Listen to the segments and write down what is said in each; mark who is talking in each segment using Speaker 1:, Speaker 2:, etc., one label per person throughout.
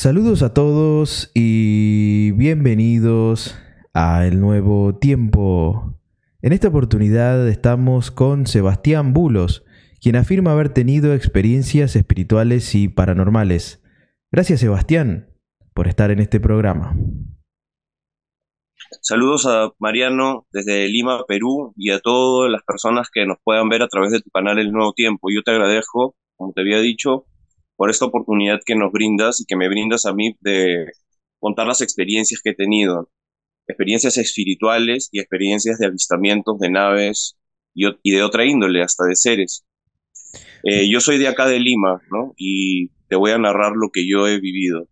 Speaker 1: Saludos a todos y bienvenidos a el nuevo tiempo. En esta oportunidad estamos con Sebastián Bulos, quien afirma haber tenido experiencias espirituales y paranormales. Gracias Sebastián por estar en este programa.
Speaker 2: Saludos a Mariano desde Lima, Perú, y a todas las personas que nos puedan ver a través de tu canal El Nuevo Tiempo. Yo te agradezco, como te había dicho, por esta oportunidad que nos brindas y que me brindas a mí de contar las experiencias que he tenido, experiencias espirituales y experiencias de avistamientos de naves y, y de otra índole, hasta de seres. Eh, yo soy de acá de Lima, ¿no? Y te voy a narrar lo que yo he vivido.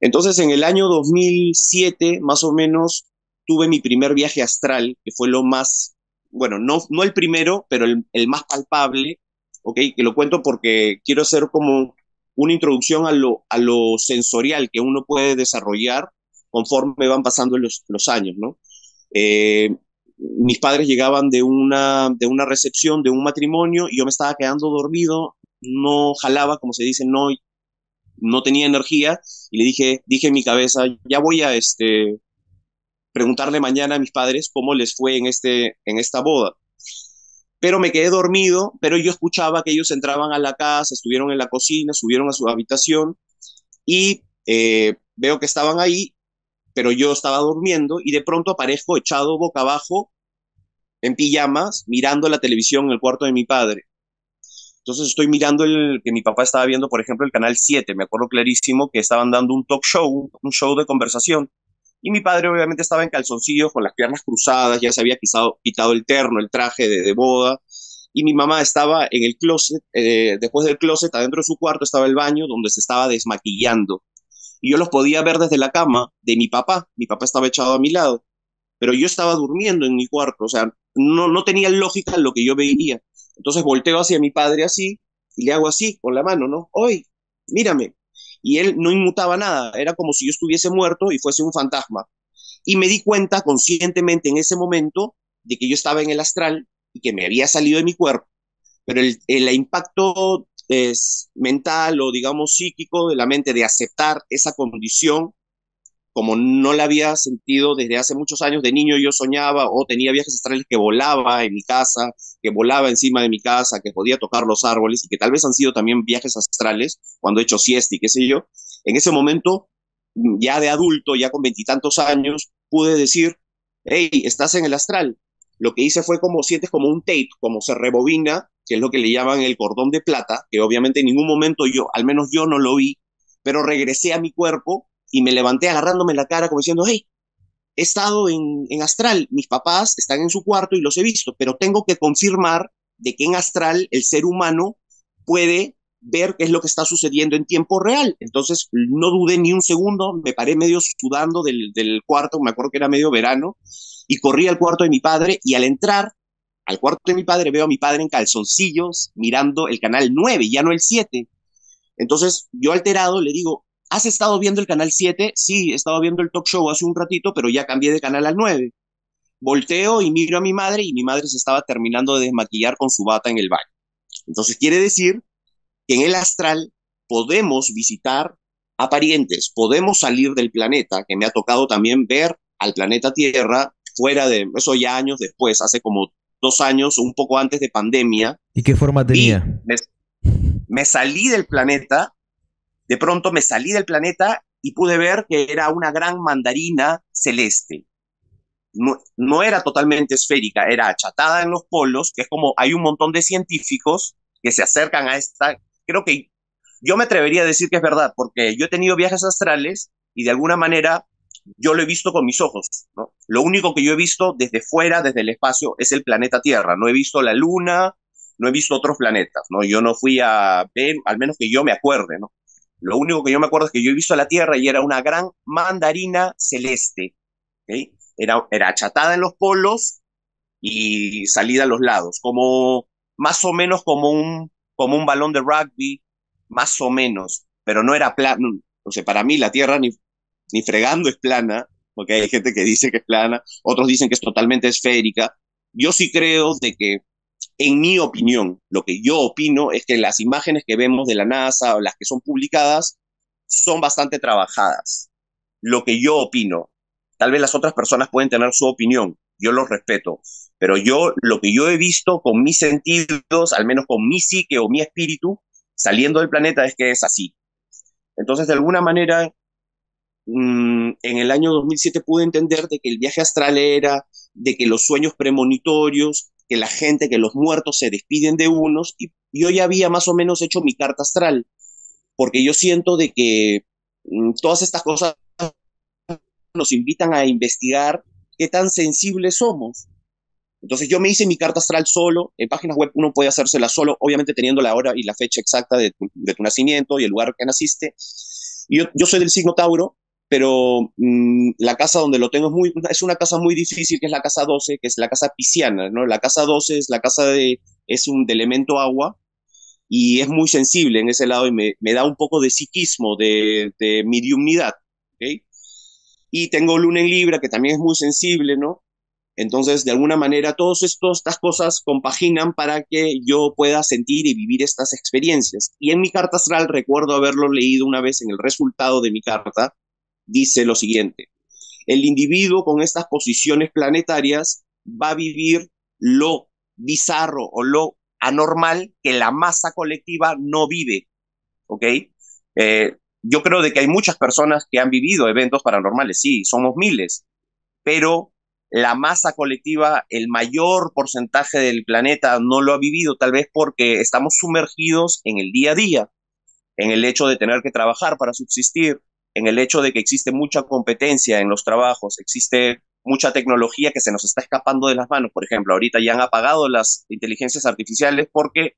Speaker 2: Entonces, en el año 2007, más o menos, tuve mi primer viaje astral, que fue lo más, bueno, no, no el primero, pero el, el más palpable, ¿ok? Que lo cuento porque quiero ser como una introducción a lo, a lo sensorial que uno puede desarrollar conforme van pasando los, años, ¿no? Eh, mis padres llegaban de una, de una recepción, de un matrimonio, y yo me estaba quedando dormido, no jalaba, como se dice, no, no tenía energía, y le dije, dije en mi cabeza, ya voy a este, preguntarle mañana a mis padres cómo les fue en, este, en esta boda pero me quedé dormido, pero yo escuchaba que ellos entraban a la casa, estuvieron en la cocina, subieron a su habitación y eh, veo que estaban ahí, pero yo estaba durmiendo y de pronto aparezco echado boca abajo en pijamas mirando la televisión en el cuarto de mi padre. Entonces estoy mirando el que mi papá estaba viendo, por ejemplo, el canal 7, me acuerdo clarísimo que estaban dando un talk show, un show de conversación. Y mi padre obviamente estaba en calzoncillos, con las piernas cruzadas, ya se había quitado, quitado el terno, el traje de, boda. Y mi mamá estaba en el closet, eh, después del closet, adentro de su cuarto estaba el baño donde se estaba desmaquillando. Y yo los podía ver desde la cama de mi papá. Mi papá estaba echado a mi lado. Pero yo estaba durmiendo en mi cuarto, o sea, no, no tenía lógica lo que yo veía. Entonces volteo hacia mi padre así y le hago así con la mano, ¿no? Hoy, mírame y él no inmutaba nada, era como si yo estuviese muerto y fuese un fantasma. Y me di cuenta conscientemente en ese momento de que yo estaba en el astral y que me había salido de mi cuerpo, pero el, impacto es mental o digamos psíquico de la mente de aceptar esa condición como no la había sentido desde hace muchos años, de niño yo soñaba o tenía viajes astrales que volaba en mi casa, que volaba encima de mi casa, que podía tocar los árboles y que tal vez han sido también viajes astrales cuando he hecho siesta y qué sé yo, en ese momento, ya de adulto, ya con veintitantos años, pude decir, hey, estás en el astral. Lo que hice fue como sientes como un tape, como se rebobina, que es lo que le llaman el cordón de plata, que obviamente en ningún momento yo, al menos yo no lo vi, pero regresé a mi cuerpo y me levanté agarrándome la cara como diciendo, hey, he estado en, en astral, mis papás están en su cuarto y los he visto, pero tengo que confirmar de que en astral el ser humano puede ver qué es lo que está sucediendo en tiempo real. Entonces, no dudé ni un segundo, me paré medio sudando del, del, cuarto, me acuerdo que era medio verano, y corrí al cuarto de mi padre y al entrar al cuarto de mi padre veo a mi padre en calzoncillos mirando el canal 9, ya no el 7. Entonces, yo alterado le digo, ¿Has estado viendo el canal 7? Sí, he estado viendo el talk show hace un ratito, pero ya cambié de canal al 9. Volteo y miro a mi madre y mi madre se estaba terminando de desmaquillar con su bata en el baño. Entonces quiere decir que en el astral podemos visitar a parientes, podemos salir del planeta, que me ha tocado también ver al planeta Tierra fuera de eso ya años después, hace como dos años, un poco antes de pandemia.
Speaker 1: ¿Y qué forma tenía?
Speaker 2: Me, me salí del planeta de pronto me salí del planeta y pude ver que era una gran mandarina celeste. No, era totalmente esférica, era achatada en los polos, que es como hay un montón de científicos que se acercan a esta, creo que yo me atrevería a decir que es verdad, porque yo he tenido viajes astrales y de alguna manera yo lo he visto con mis ojos, Lo único que yo he visto desde fuera, desde el espacio, es el planeta Tierra, no he visto la Luna, no he visto otros planetas, ¿no? Yo no fui a ver, al menos que yo me acuerde, ¿no? Lo único que yo me acuerdo es que yo he visto la Tierra y era una gran mandarina celeste. Era, era achatada en los polos y salida a los lados, como más o menos como un, como un balón de rugby, más o menos, pero no era plano. O sea, para mí la Tierra ni, ni fregando es plana, porque hay gente que dice que es plana, otros dicen que es totalmente esférica. Yo sí creo de que en mi opinión, lo que yo opino es que las imágenes que vemos de la NASA o las que son publicadas son bastante trabajadas. Lo que yo opino, tal vez las otras personas pueden tener su opinión, yo los respeto, pero yo lo que yo he visto con mis sentidos, al menos con mi psique o mi espíritu, saliendo del planeta es que es así. Entonces, de alguna manera, mm, en el año 2007 pude entender de que el viaje astral era, de que los sueños premonitorios que la gente, que los muertos se despiden de unos y yo ya había más o menos hecho mi carta astral, porque yo siento de que mm, todas estas cosas nos invitan a investigar qué tan sensibles somos. Entonces yo me hice mi carta astral solo, en páginas web uno puede hacérsela solo, obviamente teniendo la hora y la fecha exacta de tu, nacimiento y el lugar que naciste. Y yo soy del signo Tauro, pero mm, la casa donde lo tengo es, muy, es una casa muy difícil, que es la casa 12, que es la casa pisciana, ¿no? La casa 12 es la casa de, es un, de elemento agua y es muy sensible en ese lado y me, da un poco de psiquismo, de, de mediumnidad, Y tengo luna en Libra, que también es muy sensible, ¿no? Entonces, de alguna manera, todas estas cosas compaginan para que yo pueda sentir y vivir estas experiencias. Y en mi carta astral recuerdo haberlo leído una vez en el resultado de mi carta, dice lo siguiente, el individuo con estas posiciones planetarias va a vivir lo bizarro o lo anormal que la masa colectiva no vive, ¿ok? Eh, yo creo de que hay muchas personas que han vivido eventos paranormales, sí, somos miles, pero la masa colectiva, el mayor porcentaje del planeta no lo ha vivido, tal vez porque estamos sumergidos en el día a día, en el hecho de tener que trabajar para subsistir, en el hecho de que existe mucha competencia en los trabajos, existe mucha tecnología que se nos está escapando de las manos. Por ejemplo, ahorita ya han apagado las inteligencias artificiales porque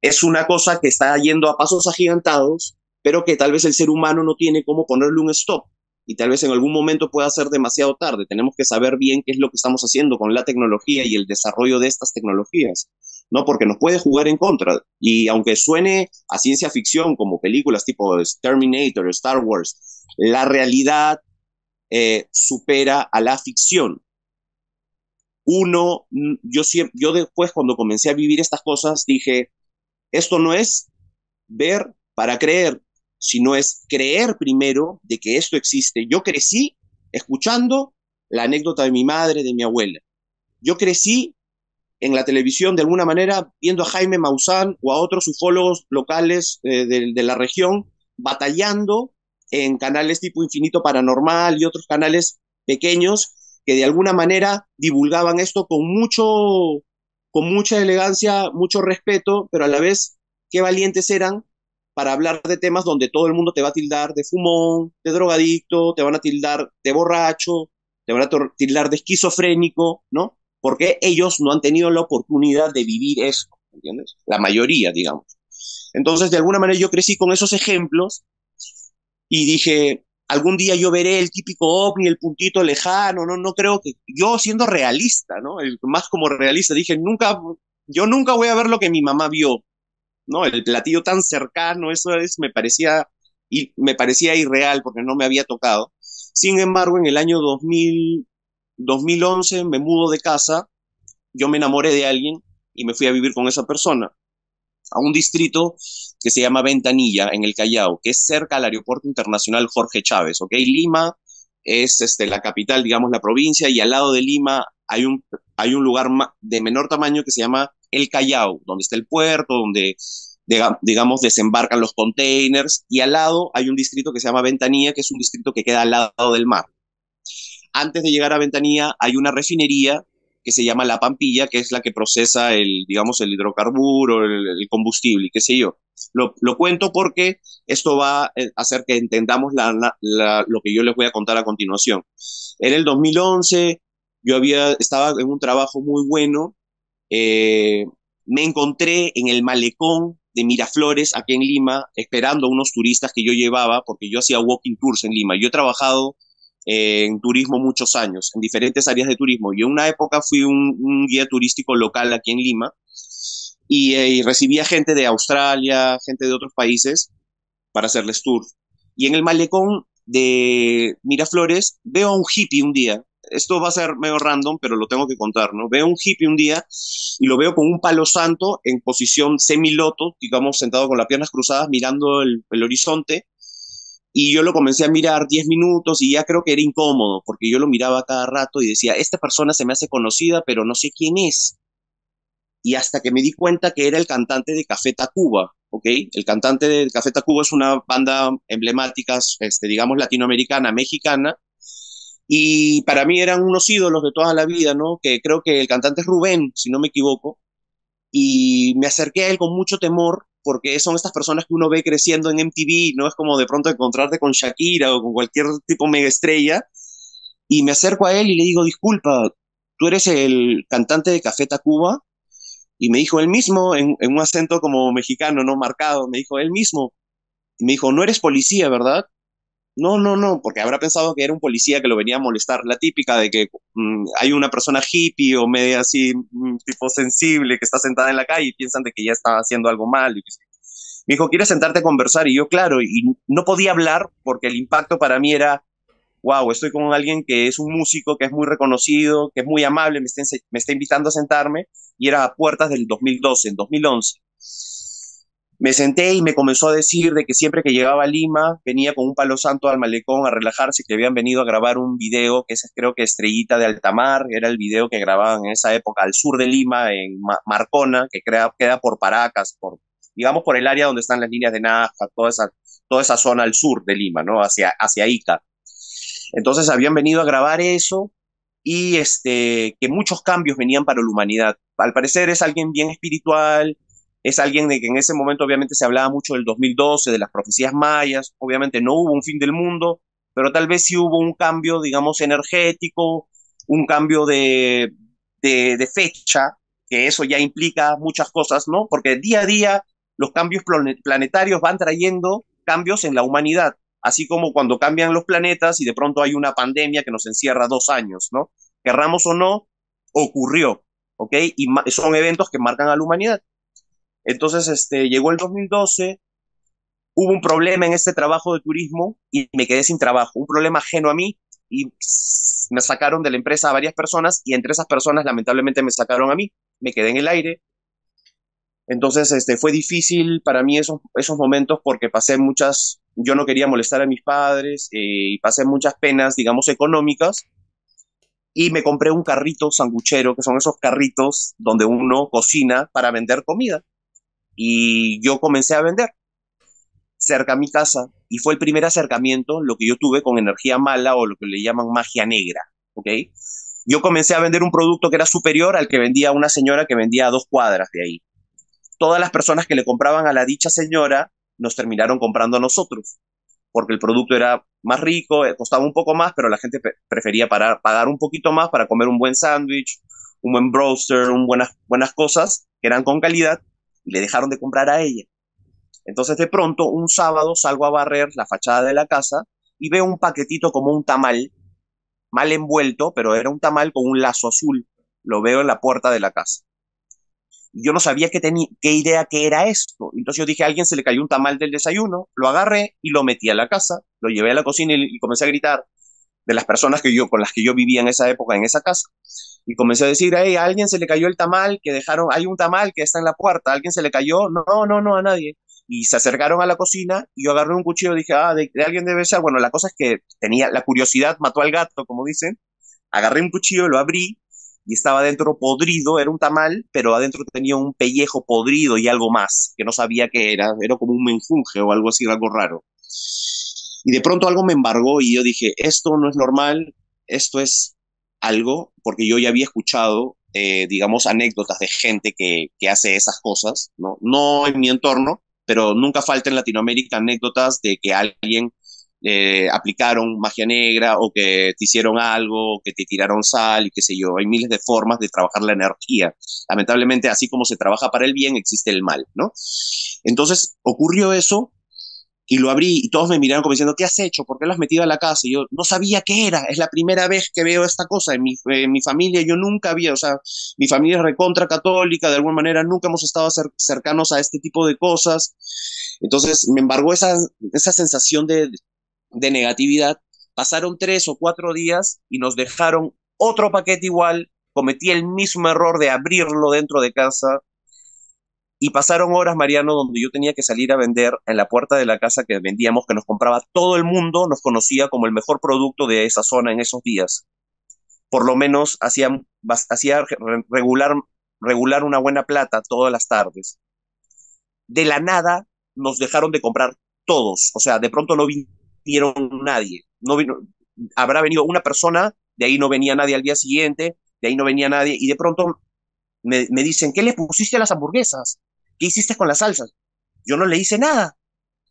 Speaker 2: es una cosa que está yendo a pasos agigantados, pero que tal vez el ser humano no tiene cómo ponerle un stop. Y tal vez en algún momento pueda ser demasiado tarde. Tenemos que saber bien qué es lo que estamos haciendo con la tecnología y el desarrollo de estas tecnologías. ¿no? Porque nos puede jugar en contra. Y aunque suene a ciencia ficción, como películas tipo Terminator, Star Wars, la realidad eh, supera a la ficción. Uno, yo, yo después cuando comencé a vivir estas cosas dije, esto no es ver para creer, sino es creer primero de que esto existe. Yo crecí escuchando la anécdota de mi madre, de mi abuela. Yo crecí en la televisión de alguna manera, viendo a Jaime Maussan o a otros ufólogos locales eh, de, la región batallando en canales tipo Infinito Paranormal y otros canales pequeños que de alguna manera divulgaban esto con mucho, con mucha elegancia, mucho respeto, pero a la vez qué valientes eran para hablar de temas donde todo el mundo te va a tildar de fumón, de drogadicto, te van a tildar de borracho, te van a tildar de esquizofrénico, ¿no? porque ellos no han tenido la oportunidad de vivir eso, ¿entiendes? La mayoría, digamos. Entonces, de alguna manera yo crecí con esos ejemplos y dije, algún día yo veré el típico ovni, el puntito lejano, no, no creo que, yo siendo realista, ¿no? más como realista, dije, nunca, yo nunca voy a ver lo que mi mamá vio, ¿no? El platillo tan cercano, eso es, me parecía, y me parecía irreal porque no me había tocado. Sin embargo, en el año 2000, 2011 me mudo de casa, yo me enamoré de alguien y me fui a vivir con esa persona a un distrito que se llama Ventanilla, en el Callao, que es cerca al Aeropuerto Internacional Jorge Chávez, ¿ok? Lima es este, la capital, digamos, la provincia, y al lado de Lima hay un, hay un lugar de menor tamaño que se llama El Callao, donde está el puerto, donde, digamos, desembarcan los containers, y al lado hay un distrito que se llama Ventanilla, que es un distrito que queda al lado del mar antes de llegar a Ventanilla hay una refinería que se llama La Pampilla, que es la que procesa el, digamos, el hidrocarburo, el, combustible combustible, qué sé yo. Lo, cuento porque esto va a hacer que entendamos la, lo que yo les voy a contar a continuación. En el 2011 yo había, estaba en un trabajo muy bueno, eh, me encontré en el malecón de Miraflores, aquí en Lima, esperando a unos turistas que yo llevaba, porque yo hacía walking tours en Lima. Yo he trabajado en turismo muchos años, en diferentes áreas de turismo. Yo en una época fui un, guía turístico local aquí en Lima eh, y, recibía gente de Australia, gente de otros países para hacerles tour Y en el malecón de Miraflores veo a un hippie un día. Esto va a ser medio random, pero lo tengo que contar, ¿no? Veo a un hippie un día y lo veo con un palo santo en posición semi semiloto, digamos, sentado con las piernas cruzadas, mirando el horizonte y yo lo comencé a mirar 10 minutos y ya creo que era incómodo, porque yo lo miraba cada rato y decía, esta persona se me hace conocida, pero no sé quién es. Y hasta que me di cuenta que era el cantante de Café Tacuba, ¿ok? El cantante de Café Tacuba es una banda emblemática, este, digamos, latinoamericana, mexicana. Y para mí eran unos ídolos de toda la vida, ¿no? Que creo que el cantante es Rubén, si no me equivoco. Y me acerqué a él con mucho temor porque son estas personas que uno ve creciendo en MTV, no es como de pronto encontrarte con Shakira o con cualquier tipo mega estrella. Y me acerco a él y le digo, disculpa, tú eres el cantante de Café Tacuba. Y me dijo él mismo, en, un acento como mexicano, no marcado, me dijo él mismo, me dijo, no eres policía, ¿verdad? No, no, no, porque habrá pensado que era un policía que lo venía a molestar. La típica de que mm, hay una persona hippie o media así, mm, tipo sensible, que está sentada en la calle y piensan de que ya está haciendo algo mal. Y, me dijo, ¿quieres sentarte a conversar? Y yo, claro, y no podía hablar porque el impacto para mí era, wow, estoy con alguien que es un músico, que es muy reconocido, que es muy amable, me está, me está invitando a sentarme, y era a puertas del 2012, en 2011 me senté y me comenzó a decir de que siempre que llegaba a Lima venía con un palo santo al malecón a relajarse, que habían venido a grabar un video que es creo que Estrellita de Altamar, era el video que grababan en esa época al sur de Lima, en Marcona, que crea, queda por Paracas, por, digamos por el área donde están las líneas de Nazca, toda esa, toda esa zona al sur de Lima, ¿no? Hacia, hacia Ica. Entonces habían venido a grabar eso y este, que muchos cambios venían para la humanidad. Al parecer es alguien bien espiritual, es alguien de que en ese momento obviamente se hablaba mucho del 2012, de las profecías mayas, obviamente no hubo un fin del mundo, pero tal vez sí hubo un cambio, digamos, energético, un cambio de, fecha, que eso ya implica muchas cosas, ¿no? Porque día a día los cambios planetarios van trayendo cambios en la humanidad, así como cuando cambian los planetas y de pronto hay una pandemia que nos encierra dos años, ¿no? Querramos o no, ocurrió, ¿ok? Y son eventos que marcan a la humanidad. Entonces, este, llegó el 2012, hubo un problema en este trabajo de turismo y me quedé sin trabajo, un problema ajeno a mí y me sacaron de la empresa a varias personas y entre esas personas lamentablemente me sacaron a mí, me quedé en el aire. Entonces, este, fue difícil para mí esos, esos momentos porque pasé muchas, yo no quería molestar a mis padres eh, y pasé muchas penas, digamos, económicas. Y me compré un carrito sanguchero, que son esos carritos donde uno cocina para vender comida y yo comencé a vender cerca a mi casa y fue el primer acercamiento, lo que yo tuve con energía mala o lo que le llaman magia negra, ¿ok? Yo comencé a vender un producto que era superior al que vendía una señora que vendía a dos cuadras de ahí. Todas las personas que le compraban a la dicha señora nos terminaron comprando a nosotros, porque el producto era más rico, eh, costaba un poco más, pero la gente prefería pagar un poquito más para comer un buen sándwich, un buen broster, un buenas, buenas cosas que eran con calidad, le dejaron de comprar a ella. Entonces de pronto un sábado salgo a barrer la fachada de la casa y veo un paquetito como un tamal, mal envuelto, pero era un tamal con un lazo azul. Lo veo en la puerta de la casa. Yo no sabía qué, idea que era esto. Entonces yo dije, a alguien se le cayó un tamal del desayuno, lo agarré y lo metí a la casa, lo llevé a la cocina y, y comencé a gritar de las personas que yo, con las que yo vivía en esa época en esa casa y comencé a decir, hey, a alguien se le cayó el tamal que dejaron, hay un tamal que está en la puerta, ¿a alguien se le cayó, no, no, no, a nadie. Y se acercaron a la cocina y yo agarré un cuchillo y dije, ah, de, de alguien debe ser. Bueno, la cosa es que tenía, la curiosidad mató al gato, como dicen. Agarré un cuchillo, lo abrí y estaba adentro podrido, era un tamal, pero adentro tenía un pellejo podrido y algo más, que no sabía qué era, era como un menjunje o algo así, algo raro. Y de pronto algo me embargó y yo dije, esto no es normal, esto es algo, porque yo ya había escuchado, eh, digamos, anécdotas de gente que, hace esas cosas, ¿no? No en mi entorno, pero nunca falta en Latinoamérica anécdotas de que alguien eh, aplicaron magia negra o que te hicieron algo, que te tiraron sal y qué sé yo. Hay miles de formas de trabajar la energía. Lamentablemente, así como se trabaja para el bien, existe el mal, ¿no? Entonces, ocurrió eso y lo abrí y todos me miraron como diciendo, ¿qué has hecho? ¿Por qué lo has metido a la casa? Y yo no sabía qué era, es la primera vez que veo esta cosa. En mi, familia yo nunca había, o sea, mi familia es recontra católica, de alguna manera nunca hemos estado cercanos a este tipo de cosas. Entonces me embargó esa, esa sensación de, de negatividad. Pasaron tres o cuatro días y nos dejaron otro paquete igual. Cometí el mismo error de abrirlo dentro de casa y pasaron horas, Mariano, donde yo tenía que salir a vender en la puerta de la casa que vendíamos, que nos compraba todo el mundo, nos conocía como el mejor producto de esa zona en esos días. Por lo menos hacía, regular, regular una buena plata todas las tardes. De la nada nos dejaron de comprar todos, o sea, de pronto no vinieron nadie. No habrá venido una persona, de ahí no venía nadie al día siguiente, de ahí no venía nadie, y de pronto me, me, dicen, ¿qué le pusiste a las hamburguesas? ¿Qué hiciste con la salsa? Yo no le hice nada.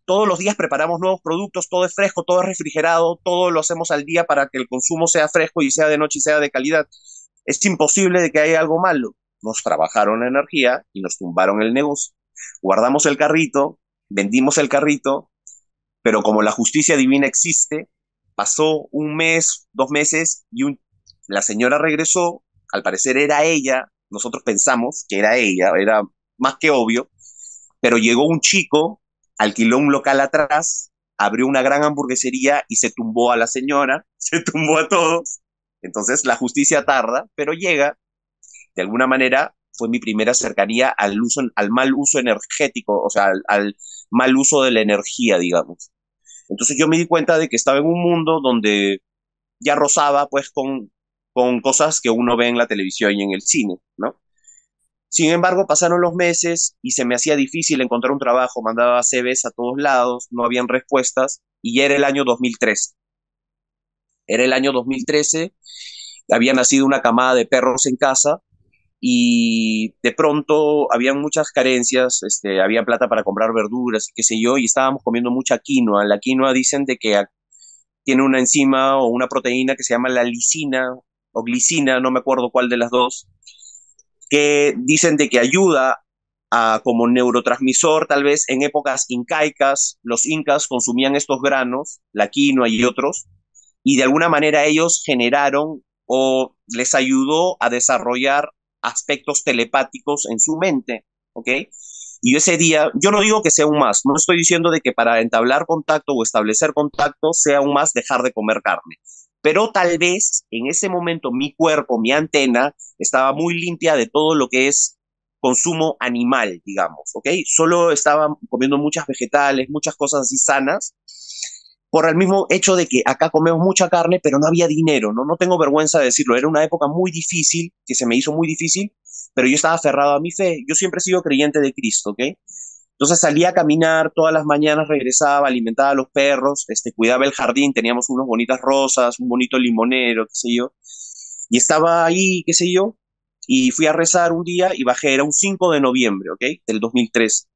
Speaker 2: Todos los días preparamos nuevos productos, todo es fresco, todo es refrigerado, todo lo hacemos al día para que el consumo sea fresco y sea de noche y sea de calidad. Es imposible de que haya algo malo. Nos trabajaron la energía y nos tumbaron el negocio. Guardamos el carrito, vendimos el carrito, pero como la justicia divina existe, pasó un mes, dos meses y la señora regresó, al parecer era ella, nosotros pensamos que era ella, era más que obvio, pero llegó un chico, alquiló un local atrás, abrió una gran hamburguesería y se tumbó a la señora, se tumbó a todos. Entonces la justicia tarda, pero llega. De alguna manera fue mi primera cercanía al, uso, al mal uso energético, o sea, al, mal uso de la energía, digamos. Entonces yo me di cuenta de que estaba en un mundo donde ya rozaba pues con, con cosas que uno ve en la televisión y en el cine, ¿no? Sin embargo, pasaron los meses y se me hacía difícil encontrar un trabajo. Mandaba CVs a todos lados, no habían respuestas y ya era el año 2013. Era el año 2013, había nacido una camada de perros en casa y de pronto habían muchas carencias, este, había plata para comprar verduras y qué sé yo, y estábamos comiendo mucha quinoa. La quinoa dicen de que tiene una enzima o una proteína que se llama la lisina o glicina, no me acuerdo cuál de las dos, que dicen de que ayuda a, como neurotransmisor, tal vez en épocas incaicas, los incas consumían estos granos, la quinoa y otros, y de alguna manera ellos generaron o les ayudó a desarrollar aspectos telepáticos en su mente, ¿ok? Y ese día, yo no digo que sea un más, no estoy diciendo de que para entablar contacto o establecer contacto sea un más dejar de comer carne, pero tal vez en ese momento mi cuerpo, mi antena, estaba muy limpia de todo lo que es consumo animal, digamos, ¿ok? Solo estaba comiendo muchas vegetales, muchas cosas así sanas, por el mismo hecho de que acá comemos mucha carne, pero no había dinero, ¿no? No tengo vergüenza de decirlo, era una época muy difícil, que se me hizo muy difícil, pero yo estaba aferrado a mi fe, yo siempre he sido creyente de Cristo, ¿ok? Entonces salía a caminar todas las mañanas, regresaba, alimentaba a los perros, este, cuidaba el jardín, teníamos unas bonitas rosas, un bonito limonero, qué sé yo. Y estaba ahí, qué sé yo, y fui a rezar un día y bajé, era un 5 de noviembre, ¿ok? Del 2003.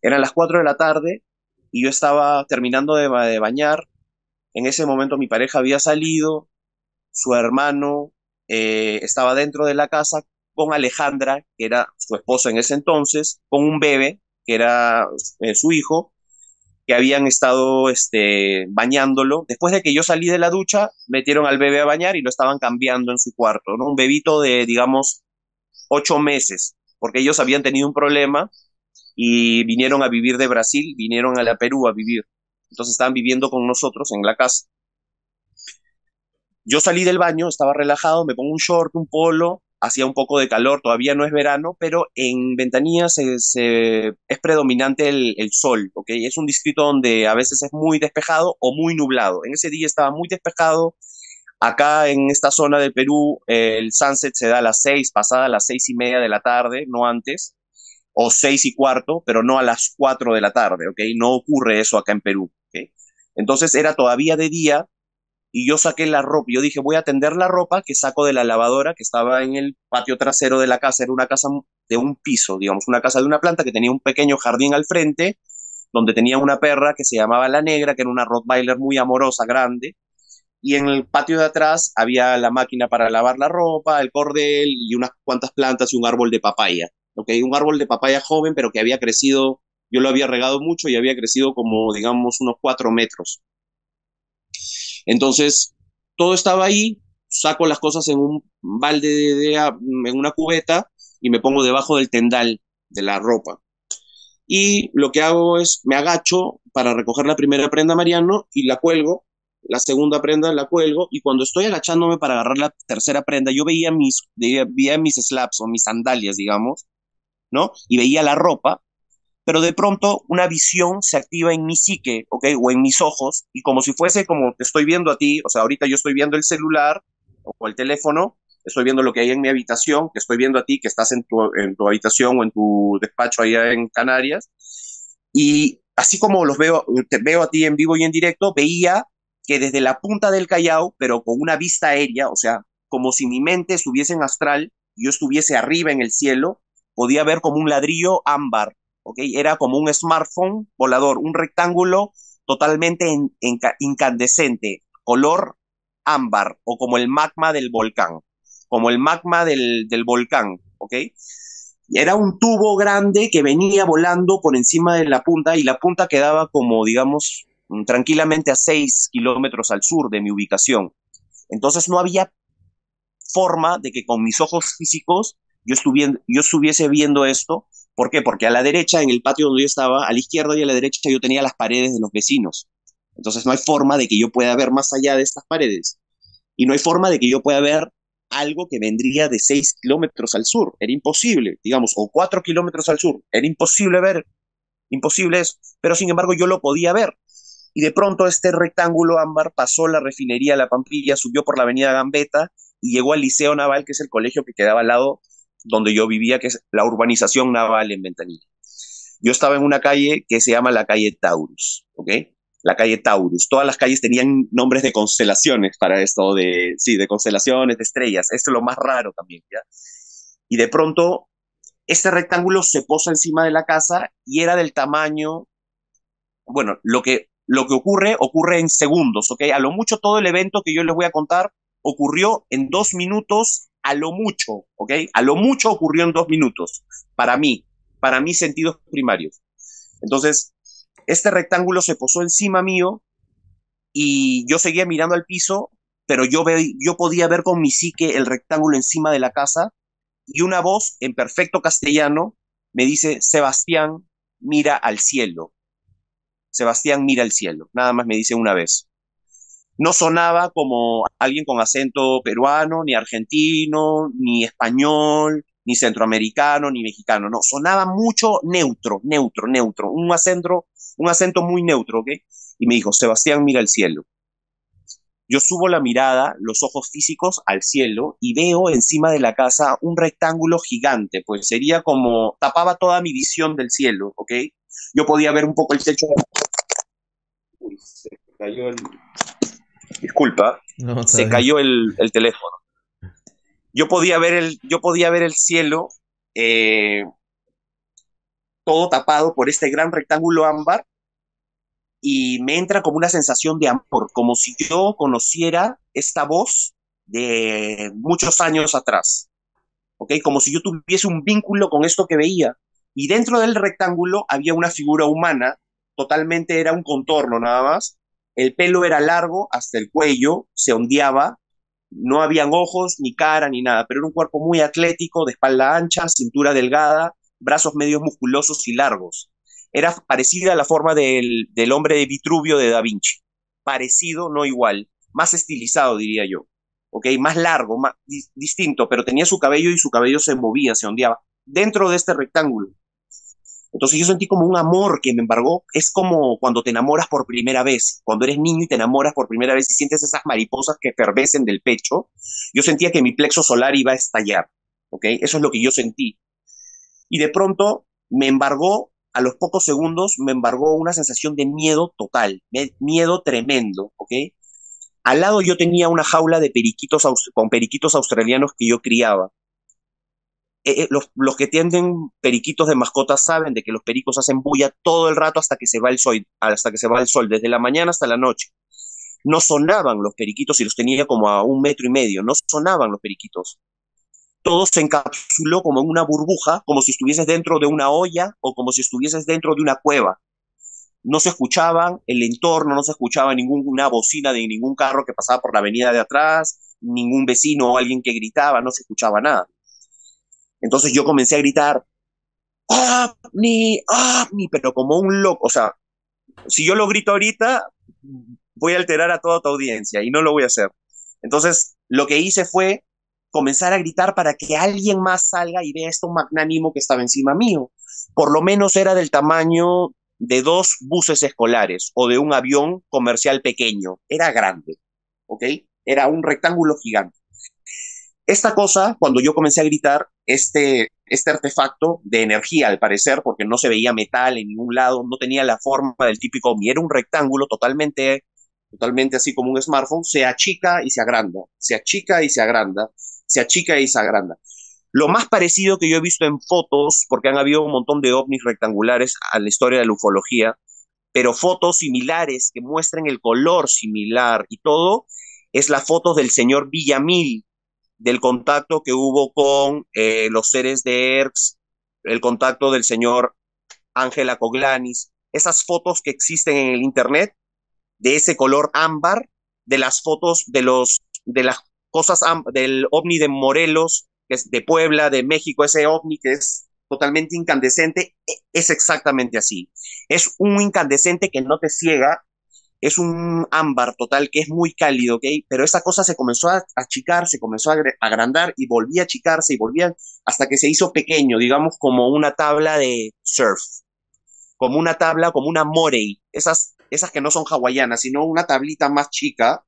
Speaker 2: Eran las 4 de la tarde y yo estaba terminando de, bañar. En ese momento mi pareja había salido, su hermano eh, estaba dentro de la casa con Alejandra, que era su esposa en ese entonces, con un bebé que era eh, su hijo, que habían estado este, bañándolo. Después de que yo salí de la ducha, metieron al bebé a bañar y lo estaban cambiando en su cuarto, ¿no? Un bebito de, digamos, ocho meses, porque ellos habían tenido un problema y vinieron a vivir de Brasil, vinieron a la Perú a vivir. Entonces estaban viviendo con nosotros en la casa. Yo salí del baño, estaba relajado, me pongo un short, un polo, hacía un poco de calor, todavía no es verano, pero en Ventanilla es predominante el, sol, ¿ok? Es un distrito donde a veces es muy despejado o muy nublado. En ese día estaba muy despejado. Acá en esta zona del Perú, eh, el sunset se da a las seis, pasada a las seis y media de la tarde, no antes, o seis y cuarto, pero no a las cuatro de la tarde, ¿ok? No ocurre eso acá en Perú, Entonces era todavía de día, y yo saqué la ropa, yo dije, voy a tender la ropa que saco de la lavadora que estaba en el patio trasero de la casa, era una casa de un piso, digamos, una casa de una planta que tenía un pequeño jardín al frente, donde tenía una perra que se llamaba La Negra, que era una Rottweiler muy amorosa, grande, y en el patio de atrás había la máquina para lavar la ropa, el cordel y unas cuantas plantas y un árbol de papaya, ¿ok? Un árbol de papaya joven, pero que había crecido, yo lo había regado mucho y había crecido como, digamos, unos cuatro metros entonces, todo estaba ahí, saco las cosas en un balde de, en una cubeta y me pongo debajo del tendal de la ropa. Y lo que hago es, me agacho para recoger la primera prenda, Mariano, y la cuelgo. La segunda prenda la cuelgo y cuando estoy agachándome para agarrar la tercera prenda, yo veía mis, veía mis slaps o mis sandalias, digamos, ¿no? Y veía la ropa pero de pronto una visión se activa en mi psique, ¿ok? O en mis ojos, y como si fuese como te estoy viendo a ti, o sea, ahorita yo estoy viendo el celular o el teléfono, estoy viendo lo que hay en mi habitación, que estoy viendo a ti, que estás en tu, en tu habitación o en tu despacho allá en Canarias, y así como los veo, te veo a ti en vivo y en directo, veía que desde la punta del Callao, pero con una vista aérea, o sea, como si mi mente estuviese en astral, y yo estuviese arriba en el cielo, podía ver como un ladrillo ámbar era como un smartphone volador, un rectángulo totalmente incandescente, color ámbar o como el magma del volcán, como el magma del, volcán, Era un tubo grande que venía volando por encima de la punta y la punta quedaba como, digamos, mm, tranquilamente a 6 kilómetros al sur de mi ubicación. Entonces no había forma de que con mis ojos físicos yo, yo estuviese viendo esto, ¿Por qué? Porque a la derecha, en el patio donde yo estaba, a la izquierda y a la derecha yo tenía las paredes de los vecinos. Entonces no hay forma de que yo pueda ver más allá de estas paredes. Y no hay forma de que yo pueda ver algo que vendría de 6 kilómetros al sur. Era imposible, digamos, o 4 kilómetros al sur. Era imposible ver. Imposible eso. Pero sin embargo yo lo podía ver. Y de pronto este rectángulo ámbar pasó la refinería La Pampilla, subió por la avenida Gambeta y llegó al Liceo Naval, que es el colegio que quedaba al lado donde yo vivía, que es la urbanización naval en Ventanilla. Yo estaba en una calle que se llama la calle Taurus, ¿ok? La calle Taurus. Todas las calles tenían nombres de constelaciones para esto, de, sí, de constelaciones, de estrellas. Esto es lo más raro también, ¿ya? Y de pronto, este rectángulo se posa encima de la casa y era del tamaño, bueno, lo que, lo que ocurre, ocurre en segundos, ¿ok? A lo mucho todo el evento que yo les voy a contar ocurrió en dos minutos a lo mucho, ¿ok? A lo mucho ocurrió en dos minutos, para mí, para mis sentidos primarios. Entonces, este rectángulo se posó encima mío y yo seguía mirando al piso, pero yo, yo podía ver con mi psique el rectángulo encima de la casa y una voz en perfecto castellano me dice, Sebastián, mira al cielo. Sebastián, mira al cielo. Nada más me dice una vez no sonaba como alguien con acento peruano, ni argentino, ni español, ni centroamericano, ni mexicano, no, sonaba mucho neutro, neutro, neutro, un acento, un acento muy neutro, ¿ok? Y me dijo, Sebastián, mira el cielo. Yo subo la mirada, los ojos físicos al cielo y veo encima de la casa un rectángulo gigante, pues sería como, tapaba toda mi visión del cielo, ¿ok? Yo podía ver un poco el techo. Uy, se cayó el disculpa, se cayó el, teléfono. Yo podía ver el, yo podía ver el cielo eh, todo tapado por este gran rectángulo ámbar y me entra como una sensación de amor, como si yo conociera esta voz de muchos años atrás, okay, Como si yo tuviese un vínculo con esto que veía. Y dentro del rectángulo había una figura humana, totalmente era un contorno nada más, el pelo era largo hasta el cuello, se ondeaba, no habían ojos, ni cara, ni nada, pero era un cuerpo muy atlético, de espalda ancha, cintura delgada, brazos medios musculosos y largos. Era parecida a la forma del, del hombre de Vitruvio de Da Vinci. Parecido, no igual. Más estilizado, diría yo. Okay, Más largo, más distinto, pero tenía su cabello y su cabello se movía, se ondeaba. Dentro de este rectángulo entonces yo sentí como un amor que me embargó. Es como cuando te enamoras por primera vez, cuando eres niño y te enamoras por primera vez y sientes esas mariposas que fervecen del pecho. Yo sentía que mi plexo solar iba a estallar, ¿ok? Eso es lo que yo sentí. Y de pronto me embargó, a los pocos segundos, me embargó una sensación de miedo total, miedo tremendo, ¿ok? Al lado yo tenía una jaula de periquitos con periquitos australianos que yo criaba. Eh, eh, los, los, que tienen periquitos de mascotas saben de que los pericos hacen bulla todo el rato hasta que se va el sol, hasta que se va el sol, desde la mañana hasta la noche. No sonaban los periquitos y los tenía como a un metro y medio, no sonaban los periquitos. Todo se encapsuló como en una burbuja, como si estuvieses dentro de una olla o como si estuvieses dentro de una cueva. No se escuchaba el entorno, no se escuchaba ninguna bocina de ningún carro que pasaba por la avenida de atrás, ningún vecino o alguien que gritaba, no se escuchaba nada entonces yo comencé a gritar, ovni, ovni, pero como un loco. O sea, si yo lo grito ahorita, voy a alterar a toda tu audiencia y no lo voy a hacer. Entonces, lo que hice fue comenzar a gritar para que alguien más salga y vea esto magnánimo que estaba encima mío. Por lo menos era del tamaño de dos buses escolares o de un avión comercial pequeño. Era grande, ¿ok? Era un rectángulo gigante. Esta cosa, cuando yo comencé a gritar, este, este artefacto de energía, al parecer, porque no se veía metal en ningún lado, no tenía la forma del típico OVNI, era un rectángulo totalmente, totalmente así como un smartphone, se achica y se agranda, se achica y se agranda, se achica y se agranda. Lo más parecido que yo he visto en fotos, porque han habido un montón de ovnis rectangulares a la historia de la ufología, pero fotos similares que muestren el color similar y todo, es la foto del señor Villamil, del contacto que hubo con eh, los seres de ERX, el contacto del señor Ángela Coglanis, esas fotos que existen en el Internet, de ese color ámbar, de las fotos de, los, de las cosas del ovni de Morelos, que es de Puebla, de México, ese ovni que es totalmente incandescente, e, es exactamente así. Es un incandescente que no te ciega, es un ámbar total que es muy cálido, Pero esa cosa se comenzó a achicar, se comenzó a agrandar y volvía a achicarse y volvía hasta que se hizo pequeño, digamos como una tabla de surf, como una tabla, como una morey, esas, esas que no son hawaianas, sino una tablita más chica.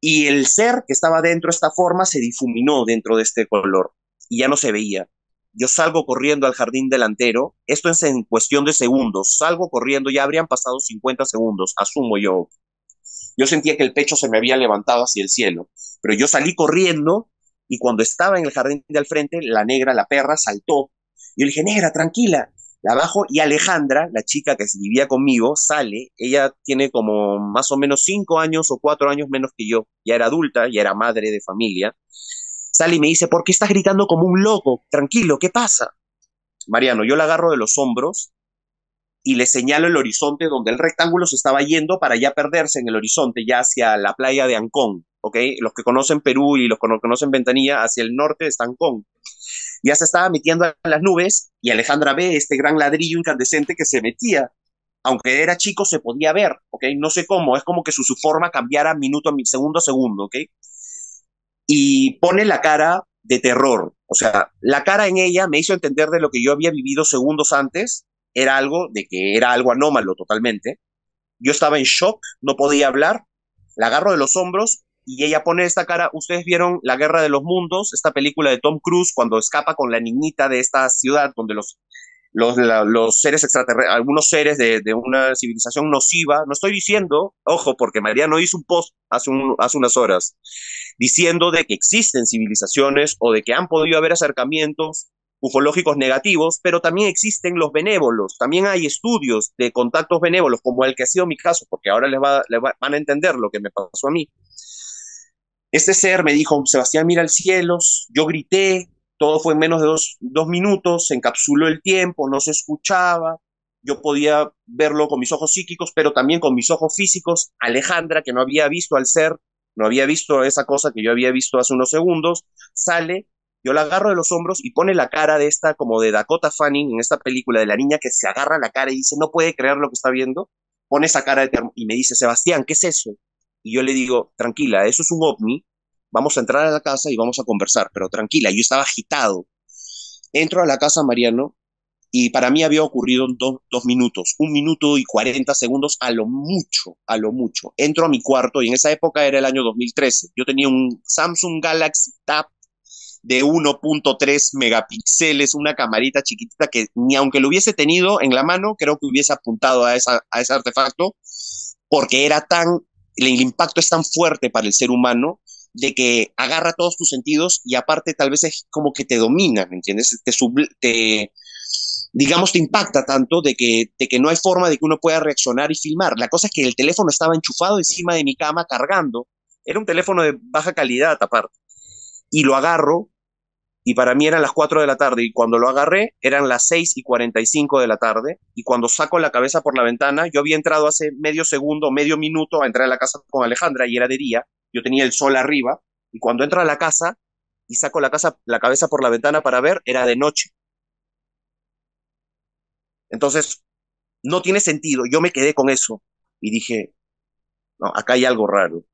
Speaker 2: Y el ser que estaba dentro de esta forma se difuminó dentro de este color y ya no se veía yo salgo corriendo al jardín delantero, esto es en cuestión de segundos, salgo corriendo, ya habrían pasado 50 segundos, asumo yo. Yo sentía que el pecho se me había levantado hacia el cielo, pero yo salí corriendo y cuando estaba en el jardín al frente, la negra, la perra, saltó. Yo le dije, negra, tranquila, la bajo y Alejandra, la chica que vivía conmigo, sale, ella tiene como más o menos cinco años o cuatro años menos que yo, ya era adulta, ya era madre de familia, sale y me dice, ¿por qué estás gritando como un loco? Tranquilo, ¿qué pasa? Mariano, yo la agarro de los hombros y le señalo el horizonte donde el rectángulo se estaba yendo para ya perderse en el horizonte, ya hacia la playa de Ancón, ¿ok? Los que conocen Perú y los que conocen Ventanilla, hacia el norte está Ancón. Ya se estaba metiendo en las nubes y Alejandra ve este gran ladrillo incandescente que se metía. Aunque era chico, se podía ver, ¿ok? No sé cómo, es como que su, forma cambiara minuto a segundo a segundo, ¿ok? y pone la cara de terror. O sea, la cara en ella me hizo entender de lo que yo había vivido segundos antes, era algo de que era algo anómalo totalmente. Yo estaba en shock, no podía hablar, la agarro de los hombros y ella pone esta cara. Ustedes vieron La Guerra de los Mundos, esta película de Tom Cruise cuando escapa con la niñita de esta ciudad donde los los, seres extraterrestres, algunos seres de, una civilización nociva, no estoy diciendo, ojo, porque María no hizo un post hace, hace unas horas, diciendo de que existen civilizaciones o de que han podido haber acercamientos ufológicos negativos, pero también existen los benévolos, también hay estudios de contactos benévolos, como el que ha sido mi caso, porque ahora les, les van a entender lo que me pasó a mí. Este ser me dijo, Sebastián, mira el cielo, yo grité, todo fue en menos de dos, minutos, se encapsuló el tiempo, no se escuchaba, yo podía verlo con mis ojos psíquicos, pero también con mis ojos físicos. Alejandra, que no había visto al ser, no había visto esa cosa que yo había visto hace unos segundos, sale, yo la agarro de los hombros y pone la cara de esta, como de Dakota Fanning en esta película, de la niña que se agarra la cara y dice, no puede creer lo que está viendo, pone esa cara y me dice, Sebastián, ¿qué es eso? Y yo le digo, tranquila, eso es un ovni, vamos a entrar a la casa y vamos a conversar, pero tranquila, yo estaba agitado. Entro a la casa, Mariano, y para mí había ocurrido en dos minutos, un minuto y 40 segundos a lo mucho, a lo mucho. Entro a mi cuarto y en esa época era el año 2013. Yo tenía un Samsung Galaxy Tab de 1.3 megapíxeles, una camarita chiquitita que ni aunque lo hubiese tenido en la mano, creo que hubiese apuntado a, esa, a ese artefacto, porque era tan, el impacto es tan fuerte para el ser humano de que agarra todos tus sentidos y aparte tal vez es como que te domina, ¿me entiendes? Te, te digamos, te impacta tanto de que, de que no hay forma de que uno pueda reaccionar y filmar. La cosa es que el teléfono estaba enchufado encima de mi cama cargando. Era un teléfono de baja calidad aparte. Y lo agarro y para mí eran las 4 de la tarde y cuando lo agarré eran las 6 y 45 de la tarde y cuando saco la cabeza por la ventana yo había entrado hace medio segundo, medio minuto a entrar a la casa con Alejandra y era de día yo tenía el sol arriba, y cuando entro a la casa y saco la, casa, la cabeza por la ventana para ver, era de noche. Entonces, no tiene sentido. Yo me quedé con eso y dije, no, acá hay algo raro.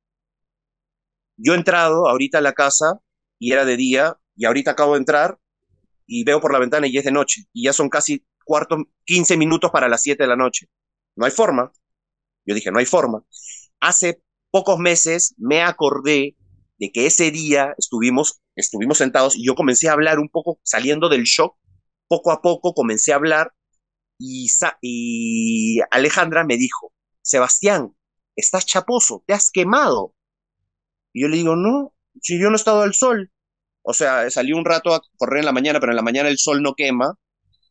Speaker 2: Yo he entrado ahorita a la casa y era de día, y ahorita acabo de entrar y veo por la ventana y es de noche, y ya son casi cuarto, 15 minutos para las 7 de la noche. No hay forma. Yo dije, no hay forma. Hace pocos meses me acordé de que ese día estuvimos, estuvimos sentados y yo comencé a hablar un poco saliendo del shock, poco a poco comencé a hablar y, y Alejandra me dijo, Sebastián, estás chaposo, te has quemado. Y yo le digo, no, si yo no he estado al sol. O sea, salí un rato a correr en la mañana, pero en la mañana el sol no quema.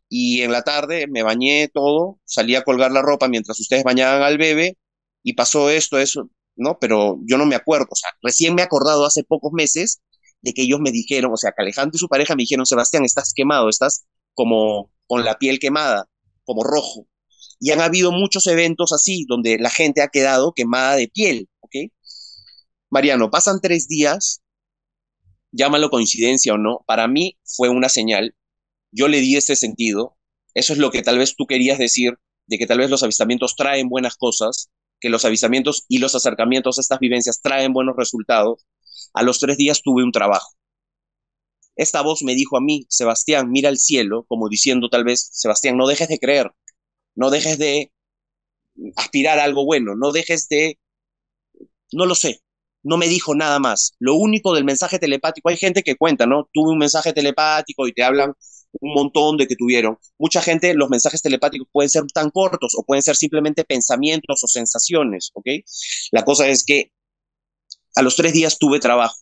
Speaker 2: Y en la tarde me bañé todo, salí a colgar la ropa mientras ustedes bañaban al bebé. Y pasó esto, eso. ¿no? Pero yo no me acuerdo, o sea, recién me he acordado hace pocos meses de que ellos me dijeron, o sea, que Alejandro y su pareja me dijeron, Sebastián, estás quemado, estás como con la piel quemada, como rojo. Y han habido muchos eventos así, donde la gente ha quedado quemada de piel, ¿ok? Mariano, pasan tres días, llámalo coincidencia o no, para mí fue una señal, yo le di ese sentido, eso es lo que tal vez tú querías decir, de que tal vez los avistamientos traen buenas cosas, que los avisamientos y los acercamientos a estas vivencias traen buenos resultados, a los tres días tuve un trabajo. Esta voz me dijo a mí, Sebastián, mira al cielo, como diciendo tal vez, Sebastián, no dejes de creer, no dejes de aspirar a algo bueno, no dejes de, no lo sé, no me dijo nada más. Lo único del mensaje telepático, hay gente que cuenta, ¿no? Tuve un mensaje telepático y te hablan un montón de que tuvieron. Mucha gente, los mensajes telepáticos pueden ser tan cortos o pueden ser simplemente pensamientos o sensaciones, ¿ok? La cosa es que a los tres días tuve trabajo.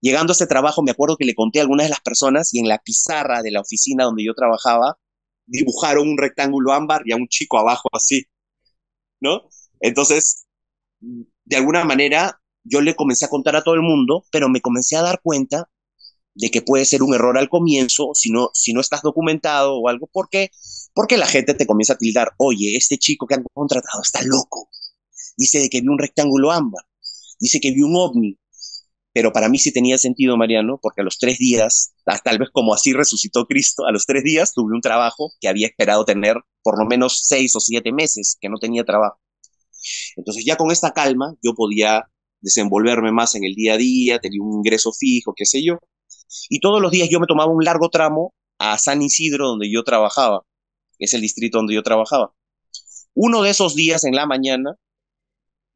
Speaker 2: Llegando a ese trabajo, me acuerdo que le conté a algunas de las personas y en la pizarra de la oficina donde yo trabajaba, dibujaron un rectángulo ámbar y a un chico abajo así, ¿no? Entonces, de alguna manera, yo le comencé a contar a todo el mundo, pero me comencé a dar cuenta de que puede ser un error al comienzo, si no, si no estás documentado o algo, ¿Por qué? porque la gente te comienza a tildar, oye, este chico que han contratado está loco, dice que vio un rectángulo ámbar, dice que vio un ovni, pero para mí sí tenía sentido, Mariano, porque a los tres días, tal vez como así resucitó Cristo, a los tres días tuve un trabajo que había esperado tener por lo menos seis o siete meses, que no tenía trabajo. Entonces ya con esta calma yo podía desenvolverme más en el día a día, tenía un ingreso fijo, qué sé yo. Y todos los días yo me tomaba un largo tramo a San Isidro, donde yo trabajaba. Es el distrito donde yo trabajaba. Uno de esos días en la mañana,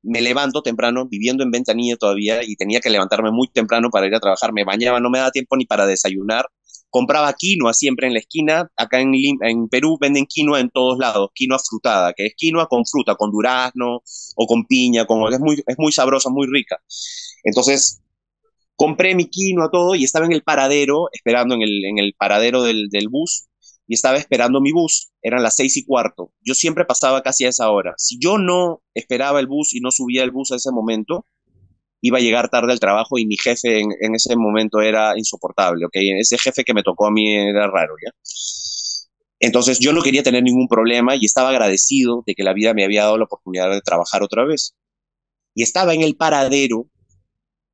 Speaker 2: me levanto temprano, viviendo en Ventanilla todavía, y tenía que levantarme muy temprano para ir a trabajar. Me bañaba, no me daba tiempo ni para desayunar, compraba quinoa siempre en la esquina. Acá en, en, Perú venden quinoa en todos lados, quinoa frutada, que es quinoa con fruta, con durazno o con piña, con, es, muy, es muy sabrosa, muy rica. Entonces, compré mi quinoa, todo, y estaba en el paradero, esperando en el, en el paradero del, del, bus, y estaba esperando mi bus. Eran las seis y cuarto. Yo siempre pasaba casi a esa hora. Si yo no esperaba el bus y no subía el bus a ese momento, iba a llegar tarde al trabajo y mi jefe en, ese momento era insoportable, ¿ok? Ese jefe que me tocó a mí era raro, ¿ya? Entonces yo no quería tener ningún problema y estaba agradecido de que la vida me había dado la oportunidad de trabajar otra vez. Y estaba en el paradero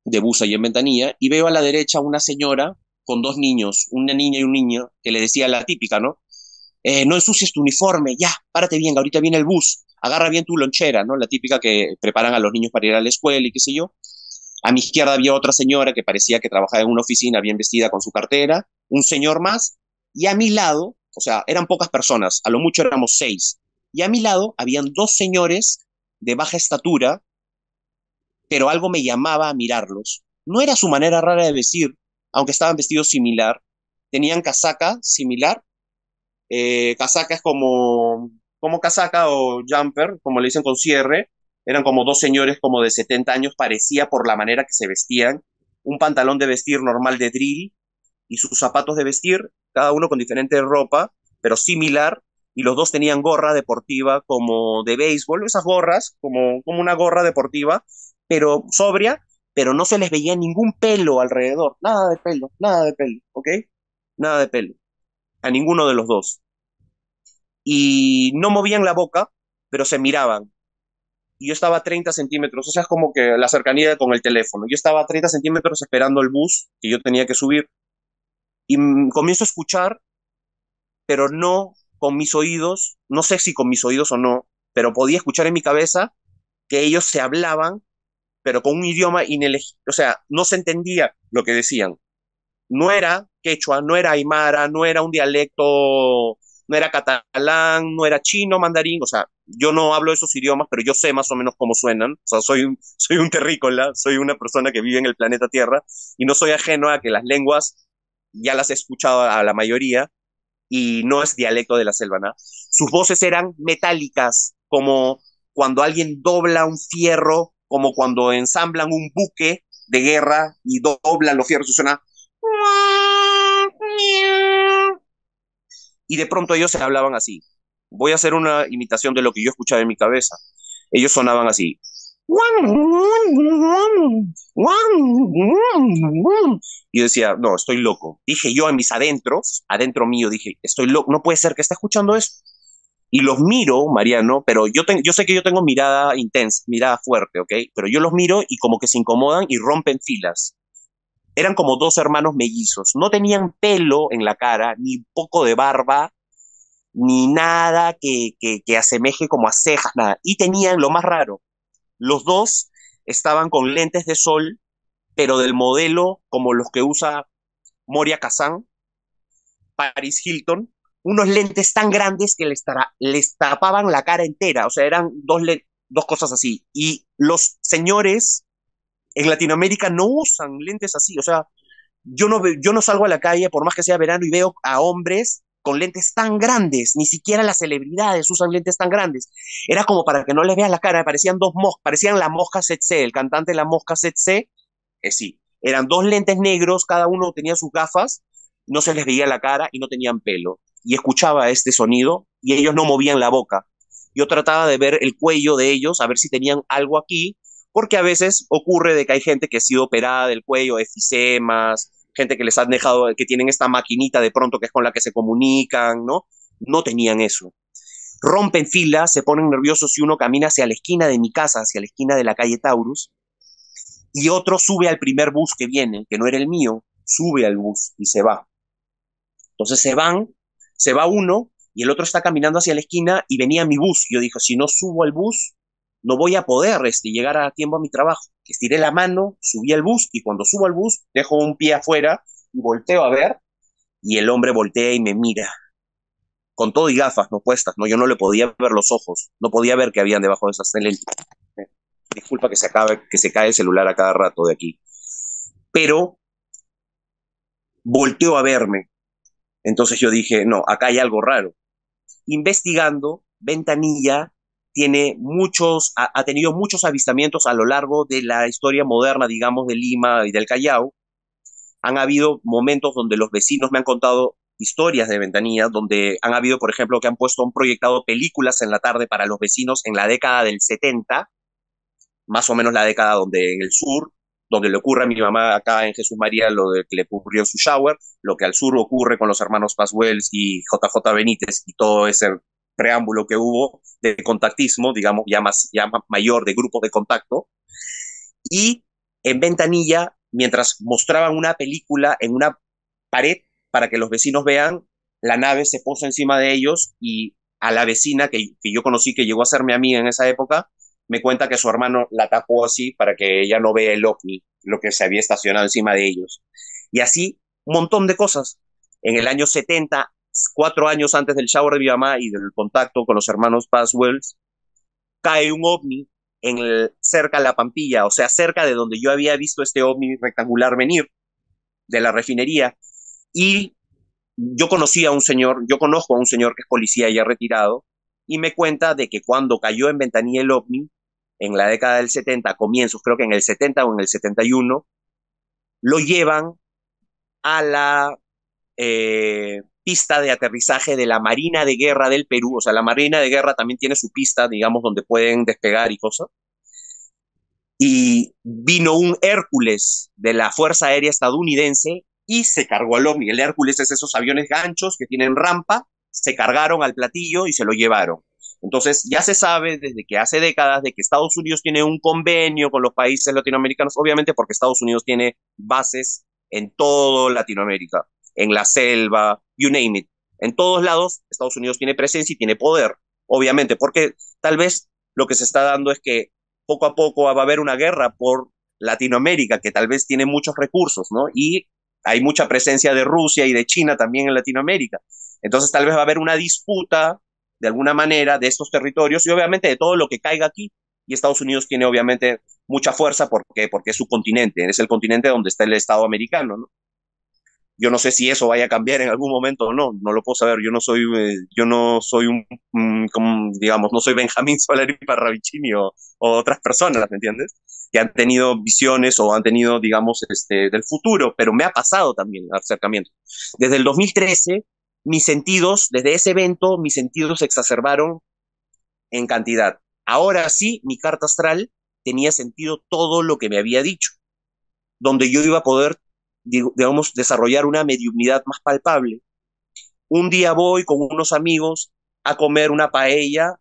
Speaker 2: de bus allí en Ventanilla y veo a la derecha una señora con dos niños, una niña y un niño, que le decía la típica, ¿no? Eh, no ensucies tu uniforme, ya, párate bien, ahorita viene el bus, agarra bien tu lonchera, ¿no? La típica que preparan a los niños para ir a la escuela y qué sé yo. A mi izquierda había otra señora que parecía que trabajaba en una oficina bien vestida con su cartera, un señor más, y a mi lado, o sea, eran pocas personas, a lo mucho éramos seis, y a mi lado habían dos señores de baja estatura, pero algo me llamaba a mirarlos. No era su manera rara de vestir, aunque estaban vestidos similar, tenían casaca similar, eh, casacas como, como casaca o jumper, como le dicen con cierre, eran como dos señores como de 70 años, parecía por la manera que se vestían, un pantalón de vestir normal de drill y sus zapatos de vestir, cada uno con diferente ropa, pero similar, y los dos tenían gorra deportiva como de béisbol, esas gorras, como, como una gorra deportiva, pero sobria, pero no se les veía ningún pelo alrededor, nada de pelo, nada de pelo, ¿ok? Nada de pelo, a ninguno de los dos. Y no movían la boca, pero se miraban, yo estaba a 30 centímetros, o sea, es como que la cercanía con el teléfono. Yo estaba a 30 centímetros esperando el bus que yo tenía que subir y mm, comienzo a escuchar, pero no con mis oídos, no sé si con mis oídos o no, pero podía escuchar en mi cabeza que ellos se hablaban, pero con un idioma inelegible, o sea, no se entendía lo que decían. No era quechua, no era aymara, no era un dialecto no era catalán, no era chino, mandarín, o sea, yo no hablo esos idiomas, pero yo sé más o menos cómo suenan, o sea, soy un, soy un terrícola, soy una persona que vive en el planeta Tierra y no soy ajeno a que las lenguas ya las he escuchado a la mayoría y no es dialecto de la selva, ¿no? Sus voces eran metálicas, como cuando alguien dobla un fierro, como cuando ensamblan un buque de guerra y doblan los fierros y suena y de pronto ellos se hablaban así. Voy a hacer una imitación de lo que yo escuchaba en mi cabeza. Ellos sonaban así. Y yo decía, no, estoy loco. Dije yo en mis adentros, adentro mío, dije, estoy loco, no puede ser que esté escuchando esto. Y los miro, Mariano, pero yo, yo sé que yo tengo mirada intensa, mirada fuerte, ¿ok? Pero yo los miro y como que se incomodan y rompen filas eran como dos hermanos mellizos. No tenían pelo en la cara, ni poco de barba, ni nada que, que, asemeje como a cejas, nada. Y tenían lo más raro. Los dos estaban con lentes de sol, pero del modelo como los que usa Moria Kazan, Paris Hilton, unos lentes tan grandes que les, les tapaban la cara entera, o sea, eran dos, dos cosas así. Y los señores en Latinoamérica no usan lentes así, o sea, yo no, yo no salgo a la calle, por más que sea verano, y veo a hombres con lentes tan grandes, ni siquiera las celebridades usan lentes tan grandes. Era como para que no les vean la cara, parecían dos moscas, parecían la mosca Setse, el cantante de la mosca Setse, eh, sí, eran dos lentes negros, cada uno tenía sus gafas, no se les veía la cara y no tenían pelo. Y escuchaba este sonido y ellos no movían la boca. Yo trataba de ver el cuello de ellos, a ver si tenían algo aquí, porque a veces ocurre de que hay gente que ha sido operada del cuello, efisemas, gente que les han dejado, que tienen esta maquinita de pronto que es con la que se comunican, ¿no? No tenían eso. Rompen filas, se ponen nerviosos y uno camina hacia la esquina de mi casa, hacia la esquina de la calle Taurus, y otro sube al primer bus que viene, que no era el mío, sube al bus y se va. Entonces se van, se va uno y el otro está caminando hacia la esquina y venía mi bus. Yo dije, si no subo al bus, no voy a poder este, llegar a tiempo a mi trabajo. Estiré la mano, subí al bus y cuando subo al bus dejo un pie afuera y volteo a ver y el hombre voltea y me mira. Con todo y gafas no puestas, no, yo no le podía ver los ojos, no podía ver que habían debajo de esas lentes. Eh, disculpa que se acabe, que se cae el celular a cada rato de aquí. Pero volteó a verme. Entonces yo dije, no, acá hay algo raro. Investigando, ventanilla, tiene muchos, ha, tenido muchos avistamientos a lo largo de la historia moderna, digamos, de Lima y del Callao. Han habido momentos donde los vecinos me han contado historias de ventanilla, donde han habido, por ejemplo, que han puesto, un proyectado películas en la tarde para los vecinos en la década del 70, más o menos la década donde en el sur, donde le ocurre a mi mamá acá en Jesús María lo de que le ocurrió en su shower, lo que al sur ocurre con los hermanos Paswells y JJ Benítez y todo ese preámbulo que hubo de contactismo, digamos, ya más, ya mayor de grupo de contacto. Y en ventanilla, mientras mostraban una película en una pared para que los vecinos vean, la nave se posa encima de ellos y a la vecina que, yo conocí, que llegó a ser mi amiga en esa época, me cuenta que su hermano la tapó así para que ella no vea el ovni, lo que se había estacionado encima de ellos. Y así, un montón de cosas. En el año 70 cuatro años antes del shower de mi y del contacto con los hermanos Paswells, cae un ovni en cerca de la Pampilla, o sea, cerca de donde yo había visto este ovni rectangular venir de la refinería. Y yo conocí a un señor, yo conozco a un señor que es policía ya retirado, y me cuenta de que cuando cayó en Ventanilla el ovni, en la década del 70, comienzos, creo que en el 70 o en el 71, lo llevan a la eh, pista de aterrizaje de la Marina de Guerra del Perú. O sea, la Marina de Guerra también tiene su pista, digamos, donde pueden despegar y cosas. Y vino un Hércules de la Fuerza Aérea Estadounidense y se cargó al ovni. El Hércules es esos aviones ganchos que tienen rampa, se cargaron al platillo y se lo llevaron. Entonces ya se sabe desde que hace décadas de que Estados Unidos tiene un convenio con los países latinoamericanos, obviamente porque Estados Unidos tiene bases en todo Latinoamérica en la selva, you name it. En todos lados, Estados Unidos tiene presencia y tiene poder, obviamente, porque tal vez lo que se está dando es que poco a poco va a haber una guerra por Latinoamérica, que tal vez tiene muchos recursos, ¿no? Y hay mucha presencia de Rusia y de China también en Latinoamérica. Entonces tal vez va a haber una disputa, de alguna manera, de estos territorios y obviamente de todo lo que caiga aquí. Y Estados Unidos tiene obviamente mucha fuerza porque, porque es su continente, es el continente donde está el Estado americano, ¿no? Yo no sé si eso vaya a cambiar en algún momento o no, no lo puedo saber. Yo no soy, eh, yo no soy un, mm, digamos, no soy Benjamín Solari Parravicini o, otras personas, ¿me entiendes? Que han tenido visiones o han tenido, digamos, este, del futuro, pero me ha pasado también el acercamiento. Desde el 2013, mis sentidos, desde ese evento, mis sentidos se exacerbaron en cantidad. Ahora sí, mi carta astral tenía sentido todo lo que me había dicho, donde yo iba a poder digamos, desarrollar una mediunidad más palpable. Un día voy con unos amigos a comer una paella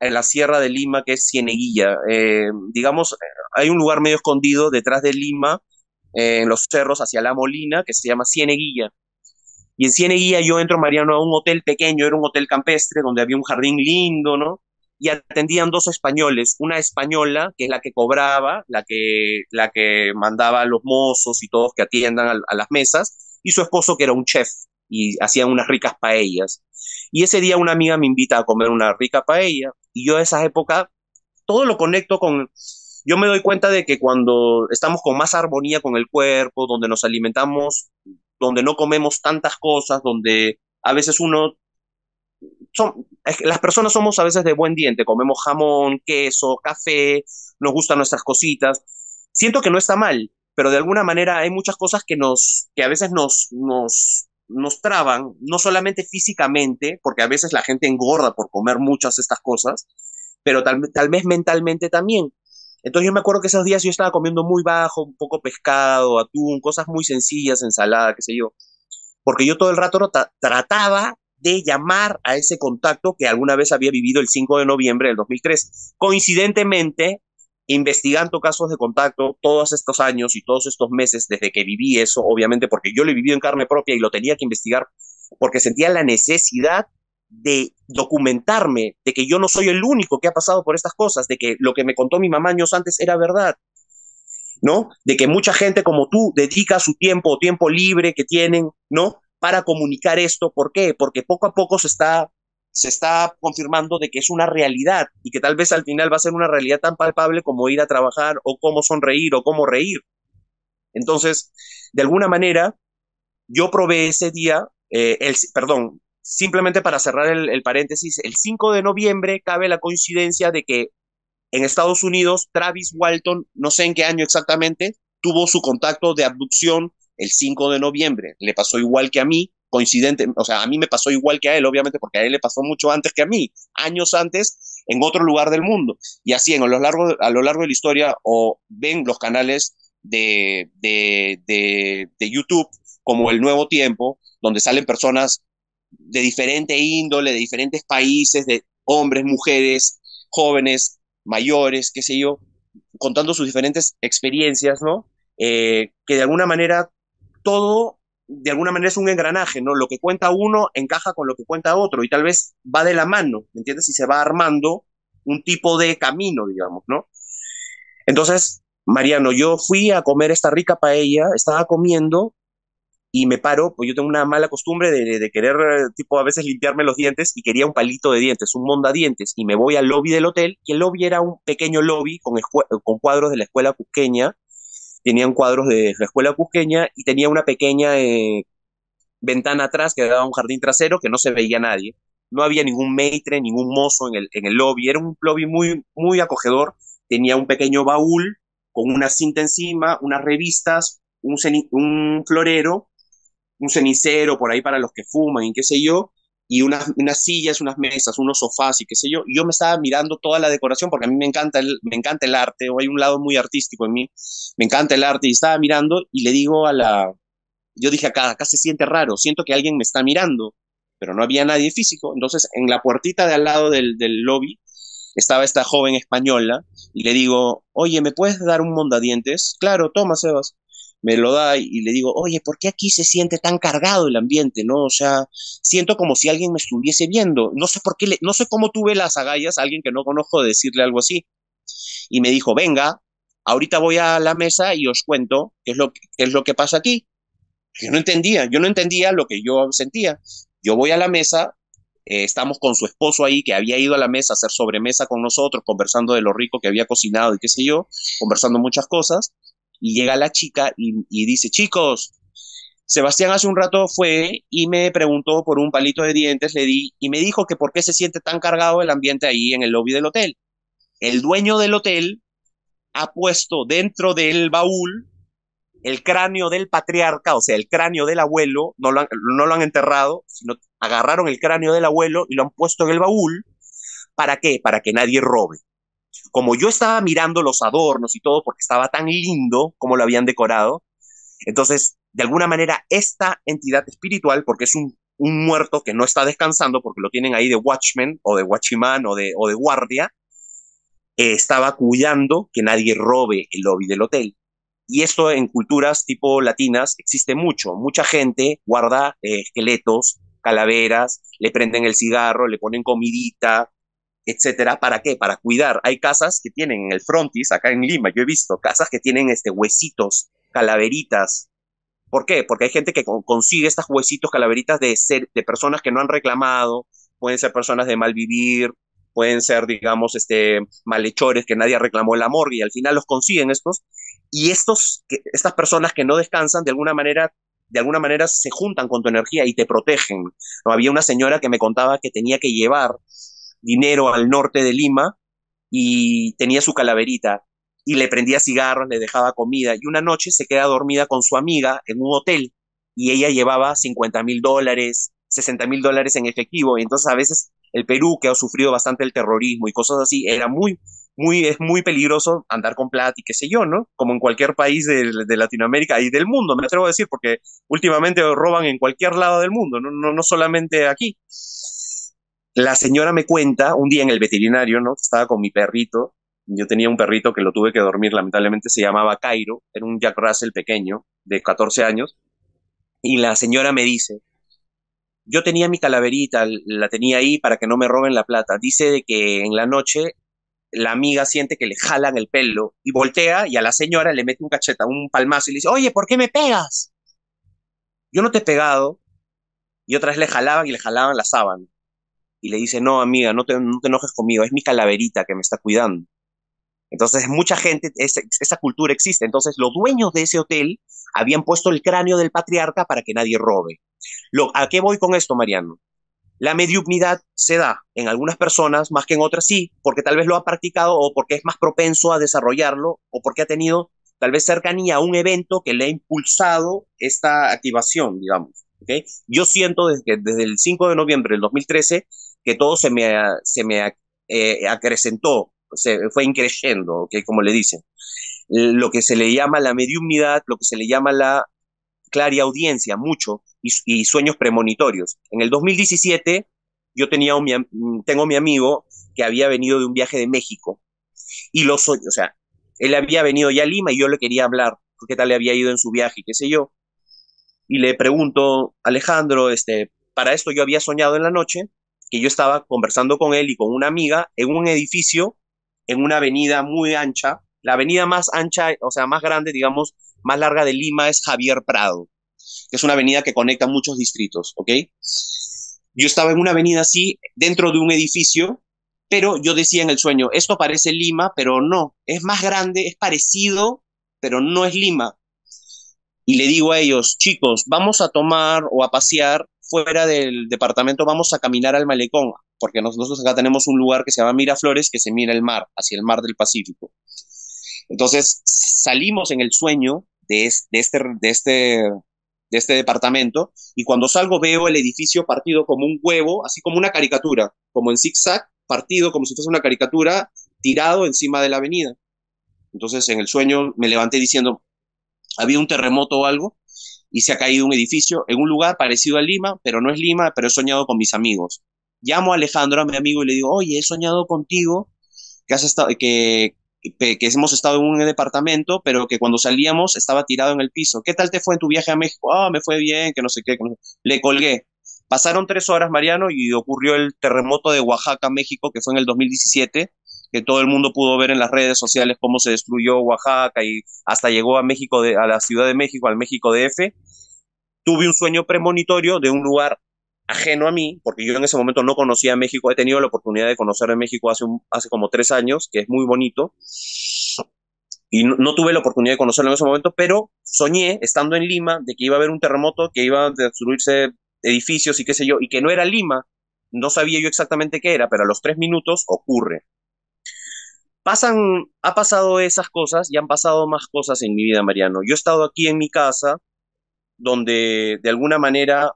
Speaker 2: en la Sierra de Lima, que es Cieneguilla. Eh, digamos, hay un lugar medio escondido detrás de Lima, eh, en los cerros hacia La Molina, que se llama Cieneguilla. Y en Cieneguilla yo entro, Mariano, a un hotel pequeño, era un hotel campestre, donde había un jardín lindo, ¿no? y atendían dos españoles, una española, que es la que cobraba, la que, la que mandaba a los mozos y todos que atiendan a, las mesas, y su esposo, que era un chef, y hacían unas ricas paellas. Y ese día una amiga me invita a comer una rica paella, y yo a esa época todo lo conecto con... Yo me doy cuenta de que cuando estamos con más armonía con el cuerpo, donde nos alimentamos, donde no comemos tantas cosas, donde a veces uno son, las personas somos a veces de buen diente, comemos jamón, queso, café, nos gustan nuestras cositas. Siento que no está mal, pero de alguna manera hay muchas cosas que nos, que a veces nos, nos, nos traban, no solamente físicamente, porque a veces la gente engorda por comer muchas de estas cosas, pero tal, vez mentalmente también. Entonces yo me acuerdo que esos días yo estaba comiendo muy bajo, un poco pescado, atún, cosas muy sencillas, ensalada, qué sé yo. Porque yo todo el rato trataba de llamar a ese contacto que alguna vez había vivido el 5 de noviembre del 2003. Coincidentemente, investigando casos de contacto todos estos años y todos estos meses desde que viví eso, obviamente porque yo lo he vivido en carne propia y lo tenía que investigar porque sentía la necesidad de documentarme, de que yo no soy el único que ha pasado por estas cosas, de que lo que me contó mi mamá años antes era verdad, ¿no? De que mucha gente como tú dedica su tiempo o tiempo libre que tienen, ¿no? para comunicar esto. ¿Por qué? Porque poco a poco se está, se está confirmando de que es una realidad y que tal vez al final va a ser una realidad tan palpable como ir a trabajar o cómo sonreír o como reír. Entonces, de alguna manera, yo probé ese día, eh, el, perdón, simplemente para cerrar el, el paréntesis, el 5 de noviembre cabe la coincidencia de que en Estados Unidos, Travis Walton, no sé en qué año exactamente, tuvo su contacto de abducción el 5 de noviembre le pasó igual que a mí, coincidente, o sea, a mí me pasó igual que a él, obviamente, porque a él le pasó mucho antes que a mí, años antes, en otro lugar del mundo. Y así, en, a, lo largo, a lo largo de la historia, o ven los canales de, de, YouTube como El Nuevo Tiempo, donde salen personas de diferente índole, de diferentes países, de hombres, mujeres, jóvenes, mayores, qué sé yo, contando sus diferentes experiencias, ¿no? Eh, que de alguna manera todo de alguna manera es un engranaje, ¿no? Lo que cuenta uno encaja con lo que cuenta otro y tal vez va de la mano, ¿me entiendes? Y se va armando un tipo de camino, digamos, ¿no? Entonces, Mariano, yo fui a comer esta rica paella, estaba comiendo y me paro, pues yo tengo una mala costumbre de, de querer, tipo, a veces limpiarme los dientes y quería un palito de dientes, un mondadientes, y me voy al lobby del hotel, y el lobby era un pequeño lobby con, con cuadros de la escuela cusqueña, tenían cuadros de la escuela cusqueña y tenía una pequeña eh, ventana atrás que daba un jardín trasero que no se veía nadie. No había ningún maitre, ningún mozo en el, en el lobby. Era un lobby muy, muy acogedor. Tenía un pequeño baúl con una cinta encima, unas revistas, un, un florero, un cenicero por ahí para los que fuman y qué sé yo, y unas, sillas, unas mesas, unos sofás y qué sé yo. Yo me estaba mirando toda la decoración porque a mí me encanta el, me encanta el arte, o hay un lado muy artístico en mí, me encanta el arte y estaba mirando y le digo a la, yo dije acá, acá se siente raro, siento que alguien me está mirando, pero no había nadie físico. Entonces en la puertita de al lado del, del lobby estaba esta joven española y le digo, oye, ¿me puedes dar un mondadientes? Claro, toma, Sebas me lo da y le digo, oye, ¿por qué aquí se siente tan cargado el ambiente? ¿No? O sea, siento como si alguien me estuviese viendo. No sé por qué, no sé cómo tuve las agallas a alguien que no conozco decirle algo así. Y me dijo, venga, ahorita voy a la mesa y os cuento qué es lo, es lo que pasa aquí. Yo no entendía, yo no entendía lo que yo sentía. Yo voy a la mesa, eh, estamos con su esposo ahí, que había ido a la mesa a hacer sobremesa con nosotros, conversando de lo rico que había cocinado y qué sé yo, conversando muchas cosas. Y llega la chica y, dice, chicos, Sebastián hace un rato fue y me preguntó por un palito de dientes, le di y me dijo que por qué se siente tan cargado el ambiente ahí en el lobby del hotel. El dueño del hotel ha puesto dentro del baúl el cráneo del patriarca, o sea, el cráneo del abuelo, no lo no lo han enterrado, sino agarraron el cráneo del abuelo y lo han puesto en el baúl. ¿Para qué? Para que nadie robe. Como yo estaba mirando los adornos y todo porque estaba tan lindo como lo habían decorado, entonces, de alguna manera, esta entidad espiritual, porque es un, muerto que no está descansando porque lo tienen ahí de watchman o de watchman o de, o de guardia, eh, estaba cuidando que nadie robe el lobby del hotel. Y esto en culturas tipo latinas existe mucho. Mucha gente guarda eh, esqueletos, calaveras, le prenden el cigarro, le ponen comidita, etcétera. ¿Para qué? Para cuidar. Hay casas que tienen en el frontis, acá en Lima, yo he visto casas que tienen este, huesitos, calaveritas. ¿Por qué? Porque hay gente que consigue estos huesitos, calaveritas de, ser, de personas que no han reclamado, pueden ser personas de mal vivir, pueden ser, digamos, este, malhechores que nadie reclamó en la morgue y al final los consiguen estos. Y estos, que, estas personas que no descansan, de alguna manera de alguna manera se juntan con tu energía y te protegen. Había una señora que me contaba que tenía que llevar dinero al norte de Lima y tenía su calaverita y le prendía cigarros, le dejaba comida y una noche se queda dormida con su amiga en un hotel y ella llevaba 50 mil dólares, 60 mil dólares en efectivo y entonces a veces el Perú que ha sufrido bastante el terrorismo y cosas así era muy muy, es muy peligroso andar con plata y qué sé yo, ¿no? Como en cualquier país de, Latinoamérica y del mundo, me atrevo a decir, porque últimamente roban en cualquier lado del mundo, no, no, no solamente aquí la señora me cuenta un día en el veterinario, ¿no? Estaba con mi perrito. Yo tenía un perrito que lo tuve que dormir, lamentablemente se llamaba Cairo, era un Jack Russell pequeño, de 14 años. Y la señora me dice, yo tenía mi calaverita, la tenía ahí para que no me roben la plata. Dice de que en la noche la amiga siente que le jalan el pelo y voltea y a la señora le mete un cacheta, un palmazo y le dice, oye, ¿por qué me pegas? Yo no te he pegado. Y otras le jalaban y le jalaban la sábana y le dice, no, amiga, no te, no enojes conmigo, es mi calaverita que me está cuidando. Entonces, mucha gente, esa cultura existe. Entonces, los dueños de ese hotel habían puesto el cráneo del patriarca para que nadie robe. Lo, ¿A qué voy con esto, Mariano? La mediumnidad se da en algunas personas más que en otras, sí, porque tal vez lo ha practicado o porque es más propenso a desarrollarlo o porque ha tenido tal vez cercanía a un evento que le ha impulsado esta activación, digamos. ¿okay? Yo siento desde, desde el 5 de noviembre del 2013 que todo se me, se me eh, acrecentó, se fue increyendo, que como le dicen. Lo que se le llama la mediumnidad, lo que se le llama la clara audiencia, mucho, y, sueños premonitorios. En el 2017 yo tenía un, tengo mi amigo que había venido de un viaje de México y los sueños, o sea, él había venido ya a Lima y yo le quería hablar, qué tal le había ido en su viaje, qué sé yo. Y le pregunto, Alejandro, este, para esto yo había soñado en la noche que yo estaba conversando con él y con una amiga en un edificio, en una avenida muy ancha. La avenida más ancha, o sea, más grande, digamos, más larga de Lima es Javier Prado, que es una avenida que conecta muchos distritos, ¿ok? Yo estaba en una avenida así, dentro de un edificio, pero yo decía en el sueño, esto parece Lima, pero no, es más grande, es parecido, pero no es Lima. Y le digo a ellos, chicos, vamos a tomar o a pasear fuera del departamento vamos a caminar al malecón, porque nosotros acá tenemos un lugar que se llama Miraflores, que se mira el mar, hacia el mar del Pacífico. Entonces salimos en el sueño de, este, de, este, de este departamento y cuando salgo veo el edificio partido como un huevo, así como una caricatura, como en zigzag, partido como si fuese una caricatura tirado encima de la avenida. Entonces en el sueño me levanté diciendo, había un terremoto o algo, y se ha caído un edificio en un lugar parecido a Lima, pero no es Lima, pero he soñado con mis amigos. Llamo a Alejandro, a mi amigo, y le digo, oye, he soñado contigo, que, has estado, que, que, hemos estado en un departamento, pero que cuando salíamos estaba tirado en el piso. ¿Qué tal te fue en tu viaje a México? Ah, me fue bien, que no sé qué. Le colgué. Pasaron tres horas, Mariano, y ocurrió el terremoto de Oaxaca, México, que fue en el 2017, que todo el mundo pudo ver en las redes sociales cómo se destruyó Oaxaca y hasta llegó a México, de, a la Ciudad de México, al México DF, tuve un sueño premonitorio de un lugar ajeno a mí, porque yo en ese momento no conocía México, he tenido la oportunidad de conocer México hace, un, hace como tres años, que es muy bonito, y no, no, tuve la oportunidad de conocerlo en ese momento, pero soñé, estando en Lima, de que iba a haber un terremoto, que iban a destruirse edificios y qué sé yo, y que no era Lima, no sabía yo exactamente qué era, pero a los tres minutos ocurre pasan, ha pasado esas cosas y han pasado más cosas en mi vida, Mariano. Yo he estado aquí en mi casa, donde de alguna manera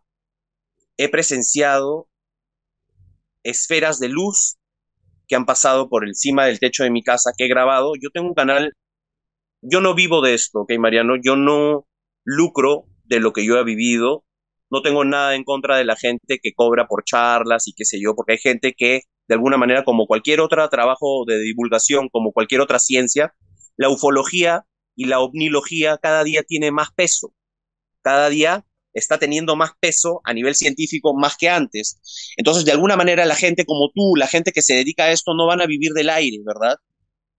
Speaker 2: he presenciado esferas de luz que han pasado por encima del techo de mi casa, que he grabado. Yo tengo un canal, yo no vivo de esto, ¿ok, Mariano? Yo no lucro de lo que yo he vivido. No tengo nada en contra de la gente que cobra por charlas y qué sé yo, porque hay gente que de alguna manera como cualquier otro trabajo de divulgación, como cualquier otra ciencia, la ufología y la omnilogía cada día tiene más peso. Cada día está teniendo más peso a nivel científico más que antes. Entonces, de alguna manera, la gente como tú, la gente que se dedica a esto, no van a vivir del aire, ¿verdad?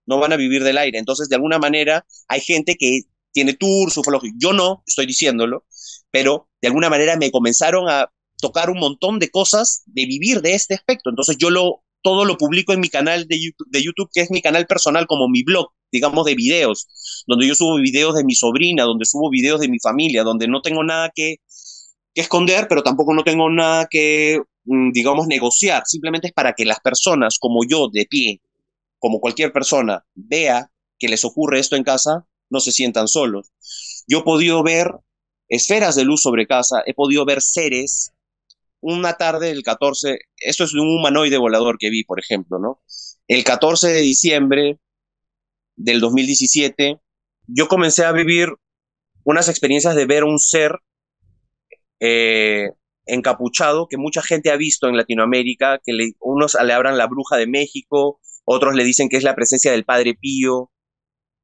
Speaker 2: No van a vivir del aire. Entonces, de alguna manera, hay gente que tiene tours ufológicos. Yo no, estoy diciéndolo, pero de alguna manera me comenzaron a tocar un montón de cosas, de vivir de este aspecto. Entonces yo lo, todo lo publico en mi canal de YouTube, de YouTube, que es mi canal personal, como mi blog, digamos, de videos, donde yo subo videos de mi sobrina, donde subo videos de mi familia, donde no tengo nada que, que esconder, pero tampoco no tengo nada que, mm, digamos, negociar. Simplemente es para que las personas como yo, de pie, como cualquier persona, vea que les ocurre esto en casa, no se sientan solos. Yo he podido ver esferas de luz sobre casa, he podido ver seres una tarde del 14, Esto es un humanoide volador que vi, por ejemplo, ¿no? El 14 de diciembre del 2017, yo comencé a vivir unas experiencias de ver un ser eh, encapuchado que mucha gente ha visto en Latinoamérica, que unos le hablan la bruja de México, otros le dicen que es la presencia del Padre Pío,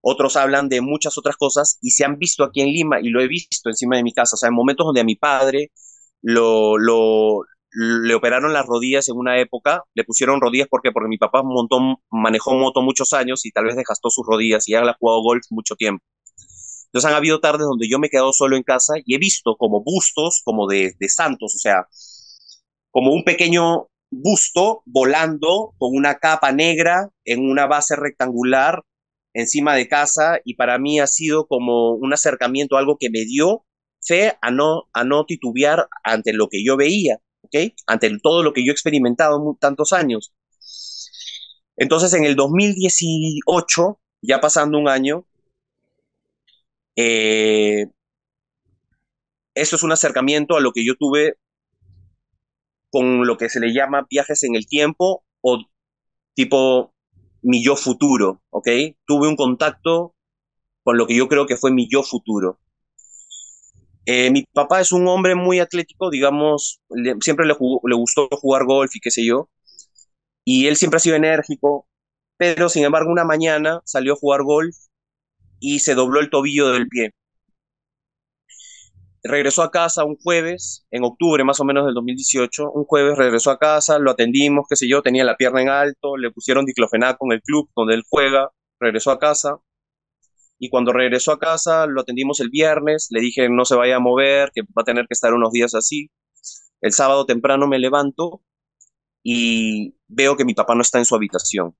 Speaker 2: otros hablan de muchas otras cosas y se han visto aquí en Lima y lo he visto encima de mi casa, o sea, en momentos donde a mi padre lo, le operaron las rodillas en una época, le pusieron rodillas porque, porque mi papá un montón, manejó moto muchos años y tal vez desgastó sus rodillas y ya ha jugado golf mucho tiempo. Entonces han habido tardes donde yo me he quedado solo en casa y he visto como bustos, como de, santos, o sea, como un pequeño busto volando con una capa negra en una base rectangular encima de casa y para mí ha sido como un acercamiento algo que me dio fe, a no, a no titubear ante lo que yo veía, ¿ok? Ante todo lo que yo he experimentado tantos años. Entonces, en el 2018, ya pasando un año, eh, eso es un acercamiento a lo que yo tuve con lo que se le llama viajes en el tiempo o tipo mi yo futuro, ¿ok? Tuve un contacto con lo que yo creo que fue mi yo futuro. Eh, mi papá es un hombre muy atlético, digamos, siempre le, gustó jugar golf y qué sé yo, y él siempre ha sido enérgico, pero sin embargo una mañana salió a jugar golf y se dobló el tobillo del pie. Regresó a casa un jueves, en octubre más o menos del 2018, un jueves regresó a casa, lo atendimos, qué sé yo, tenía la pierna en alto, le pusieron diclofenac con el club donde él juega, regresó a casa, y cuando regresó a casa lo atendimos el viernes, le dije no se vaya a mover, que va a tener que estar unos días así. El sábado temprano me levanto y veo que mi papá no está en su habitación.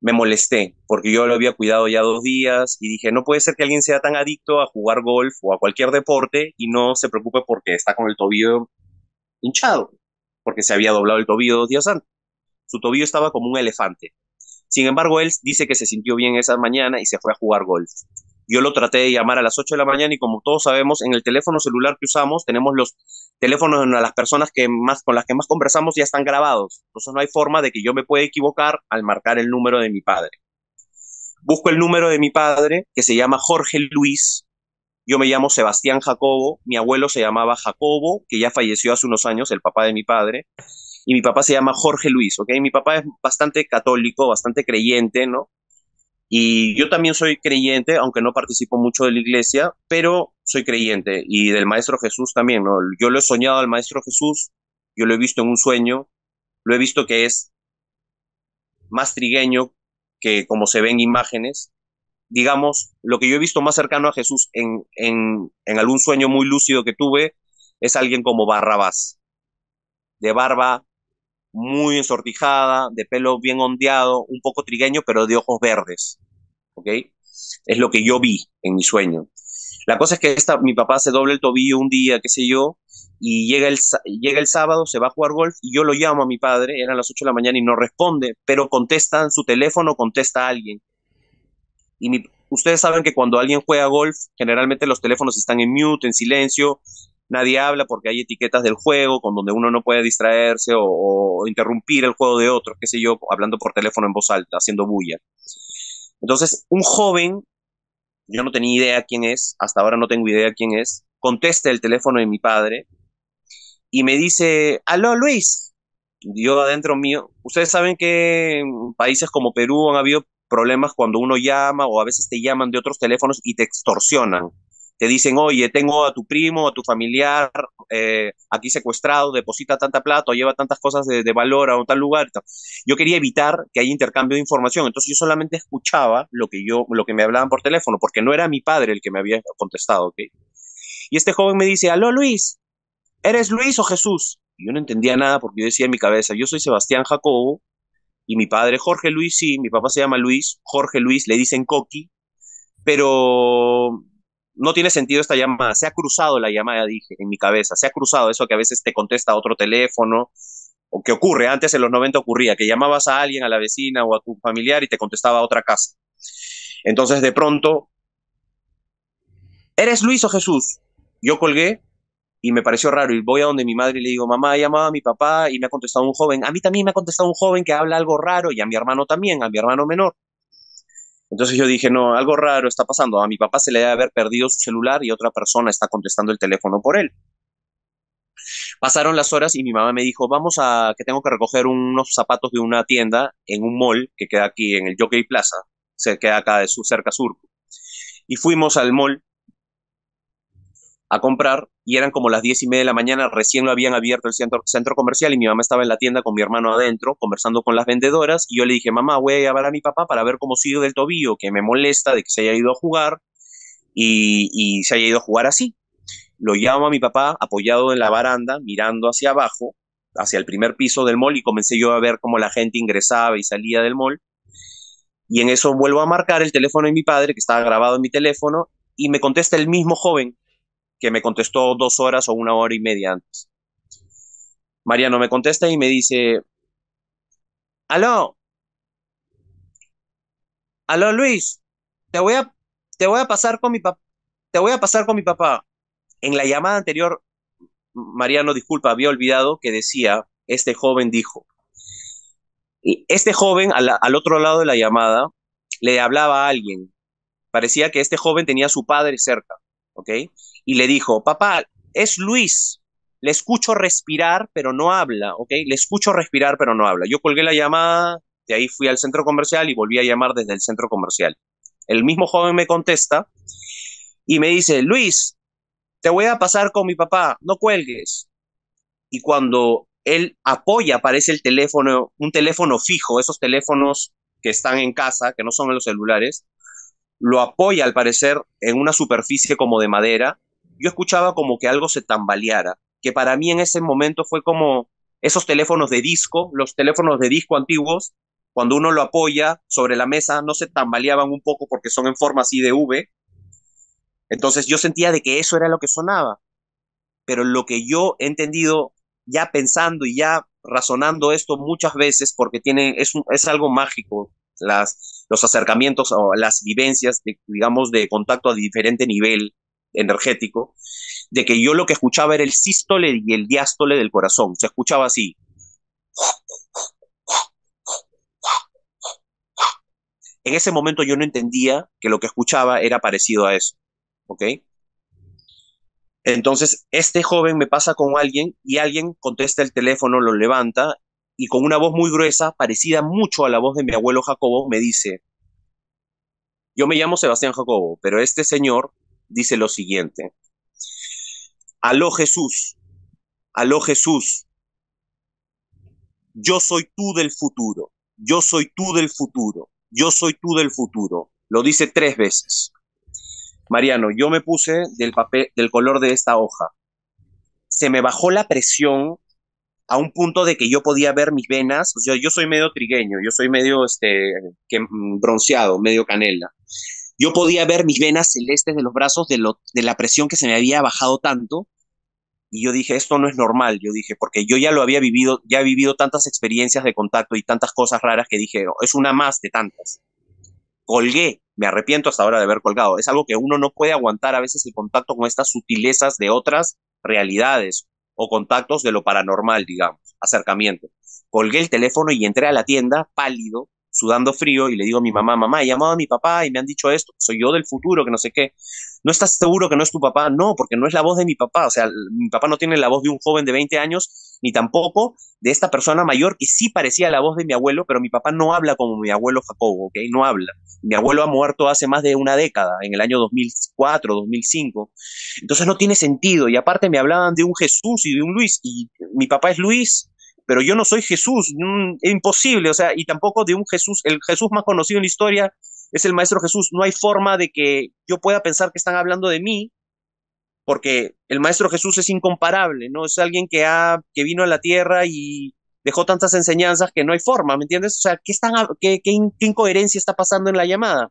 Speaker 2: Me molesté porque yo lo había cuidado ya dos días y dije, no puede ser que alguien sea tan adicto a jugar golf o a cualquier deporte y no se preocupe porque está con el tobillo hinchado, porque se había doblado el tobillo dos días antes. Su tobillo estaba como un elefante, sin embargo, él dice que se sintió bien esa mañana y se fue a jugar golf. Yo lo traté de llamar a las 8 de la mañana y como todos sabemos, en el teléfono celular que usamos tenemos los teléfonos de las personas que más, con las que más conversamos ya están grabados. Entonces no hay forma de que yo me pueda equivocar al marcar el número de mi padre. Busco el número de mi padre, que se llama Jorge Luis. Yo me llamo Sebastián Jacobo. Mi abuelo se llamaba Jacobo, que ya falleció hace unos años, el papá de mi padre y mi papá se llama Jorge Luis, ¿ok? Mi papá es bastante católico, bastante creyente, ¿no? Y yo también soy creyente, aunque no participo mucho de la iglesia, pero soy creyente y del Maestro Jesús también, ¿no? Yo lo he soñado al Maestro Jesús, yo lo he visto en un sueño, lo he visto que es más trigueño que como se ven imágenes. Digamos, lo que yo he visto más cercano a Jesús en, en, en algún sueño muy lúcido que tuve es alguien como Barrabás, de barba, muy ensortijada, de pelo bien ondeado, un poco trigueño, pero de ojos verdes. ¿Ok? Es lo que yo vi en mi sueño. La cosa es que esta, mi papá se dobla el tobillo un día, qué sé yo, y llega el, llega el sábado, se va a jugar golf, y yo lo llamo a mi padre, eran las 8 de la mañana y no responde, pero contesta en su teléfono, contesta a alguien. Y ustedes saben que cuando alguien juega golf, generalmente los teléfonos están en mute, en silencio, nadie habla porque hay etiquetas del juego con donde uno no puede distraerse o, interrumpir el juego de otro, qué sé yo, hablando por teléfono en voz alta, haciendo bulla. Entonces, un joven, yo no tenía idea quién es, hasta ahora no tengo idea quién es, contesta el teléfono de mi padre y me dice, aló Luis. Yo adentro mío, ustedes saben que en países como Perú han habido problemas cuando uno llama o a veces te llaman de otros teléfonos y te extorsionan te dicen, oye, tengo a tu primo, a tu familiar eh, aquí secuestrado, deposita tanta plata o lleva tantas cosas de, valor a un tal lugar. Yo quería evitar que haya intercambio de información, entonces yo solamente escuchaba lo que, yo, lo que me hablaban por teléfono, porque no era mi padre el que me había contestado. ¿okay? Y este joven me dice, aló Luis, ¿eres Luis o Jesús? Y yo no entendía nada porque yo decía en mi cabeza, yo soy Sebastián Jacobo y mi padre Jorge Luis, sí, mi papá se llama Luis, Jorge Luis, le dicen Coqui, pero no tiene sentido esta llamada, se ha cruzado la llamada, dije, en mi cabeza, se ha cruzado eso que a veces te contesta otro teléfono, o que ocurre, antes en los 90 ocurría, que llamabas a alguien, a la vecina o a tu familiar y te contestaba a otra casa. Entonces de pronto, ¿eres Luis o Jesús? Yo colgué y me pareció raro y voy a donde mi madre y le digo, mamá, llamaba a mi papá y me ha contestado un joven, a mí también me ha contestado un joven que habla algo raro y a mi hermano también, a mi hermano menor. Entonces yo dije, no, algo raro está pasando. A mi papá se le debe haber perdido su celular y otra persona está contestando el teléfono por él. Pasaron las horas y mi mamá me dijo, vamos a que tengo que recoger unos zapatos de una tienda en un mall que queda aquí en el Jockey Plaza, se queda acá de su cerca sur. Y fuimos al mall a comprar y eran como las diez y media de la mañana, recién lo habían abierto el centro, comercial y mi mamá estaba en la tienda con mi hermano adentro conversando con las vendedoras y yo le dije, mamá, voy a llamar a mi papá para ver cómo sigue del tobillo, que me molesta de que se haya ido a jugar y, y se haya ido a jugar así. Lo llamo a mi papá apoyado en la baranda, mirando hacia abajo, hacia el primer piso del mall y comencé yo a ver cómo la gente ingresaba y salía del mall. Y en eso vuelvo a marcar el teléfono de mi padre, que estaba grabado en mi teléfono, y me contesta el mismo joven que me contestó dos horas o una hora y media antes. Mariano me contesta y me dice, aló, aló Luis, te voy a, te voy a pasar con mi papá, te voy a pasar con mi papá. En la llamada anterior, Mariano, disculpa, había olvidado que decía, este joven dijo, este joven al, al otro lado de la llamada le hablaba a alguien, parecía que este joven tenía a su padre cerca y le dijo, papá, es Luis, le escucho respirar, pero no habla, Le escucho respirar, pero no habla. Yo colgué la llamada, de ahí fui al centro comercial y volví a llamar desde el centro comercial. El mismo joven me contesta y me dice, Luis, te voy a pasar con mi papá, no cuelgues. Y cuando él apoya, aparece el teléfono, un teléfono fijo, esos teléfonos que están en casa, que no son los celulares, lo apoya al parecer en una superficie como de madera. Yo escuchaba como que algo se tambaleara, que para mí en ese momento fue como esos teléfonos de disco, los teléfonos de disco antiguos, cuando uno lo apoya sobre la mesa no se tambaleaban un poco porque son en forma así de V. Entonces yo sentía de que eso era lo que sonaba. Pero lo que yo he entendido ya pensando y ya razonando esto muchas veces porque tiene es, es algo mágico las los acercamientos o las vivencias, de, digamos, de contacto a diferente nivel energético, de que yo lo que escuchaba era el sístole y el diástole del corazón. Se escuchaba así. En ese momento yo no entendía que lo que escuchaba era parecido a eso. Entonces, este joven me pasa con alguien y alguien contesta el teléfono, lo levanta y con una voz muy gruesa, parecida mucho a la voz de mi abuelo Jacobo, me dice, yo me llamo Sebastián Jacobo, pero este señor dice lo siguiente, aló Jesús, aló Jesús, yo soy tú del futuro, yo soy tú del futuro, yo soy tú del futuro, lo dice tres veces. Mariano, yo me puse del papel, del color de esta hoja. Se me bajó la presión a un punto de que yo podía ver mis venas, o yo soy medio trigueño, yo soy medio este, que, mm, bronceado, medio canela. Yo podía ver mis venas celestes de los brazos de, lo, de la presión que se me había bajado tanto. Y yo dije, esto no es normal, yo dije, porque yo ya lo había vivido, ya he vivido tantas experiencias de contacto y tantas cosas raras que dije, oh, es una más de tantas. Colgué, me arrepiento hasta ahora de haber colgado. Es algo que uno no puede aguantar a veces el contacto con estas sutilezas de otras realidades o contactos de lo paranormal, digamos, acercamiento. Colgué el teléfono y entré a la tienda pálido, sudando frío y le digo a mi mamá, mamá, he llamado a mi papá y me han dicho esto, soy yo del futuro, que no sé qué. ¿No estás seguro que no es tu papá? No, porque no es la voz de mi papá. O sea, mi papá no tiene la voz de un joven de 20 años, ni tampoco de esta persona mayor que sí parecía la voz de mi abuelo, pero mi papá no habla como mi abuelo Jacobo, ¿ok? No habla. Mi abuelo ha muerto hace más de una década, en el año 2004, 2005. Entonces no tiene sentido. Y aparte me hablaban de un Jesús y de un Luis, y mi papá es Luis, pero yo no soy Jesús, mm, es imposible, o sea, y tampoco de un Jesús, el Jesús más conocido en la historia es el Maestro Jesús, no hay forma de que yo pueda pensar que están hablando de mí, porque el Maestro Jesús es incomparable, ¿no? Es alguien que, ha, que vino a la tierra y dejó tantas enseñanzas que no hay forma, ¿me entiendes? O sea, ¿qué, están, qué, qué incoherencia está pasando en la llamada?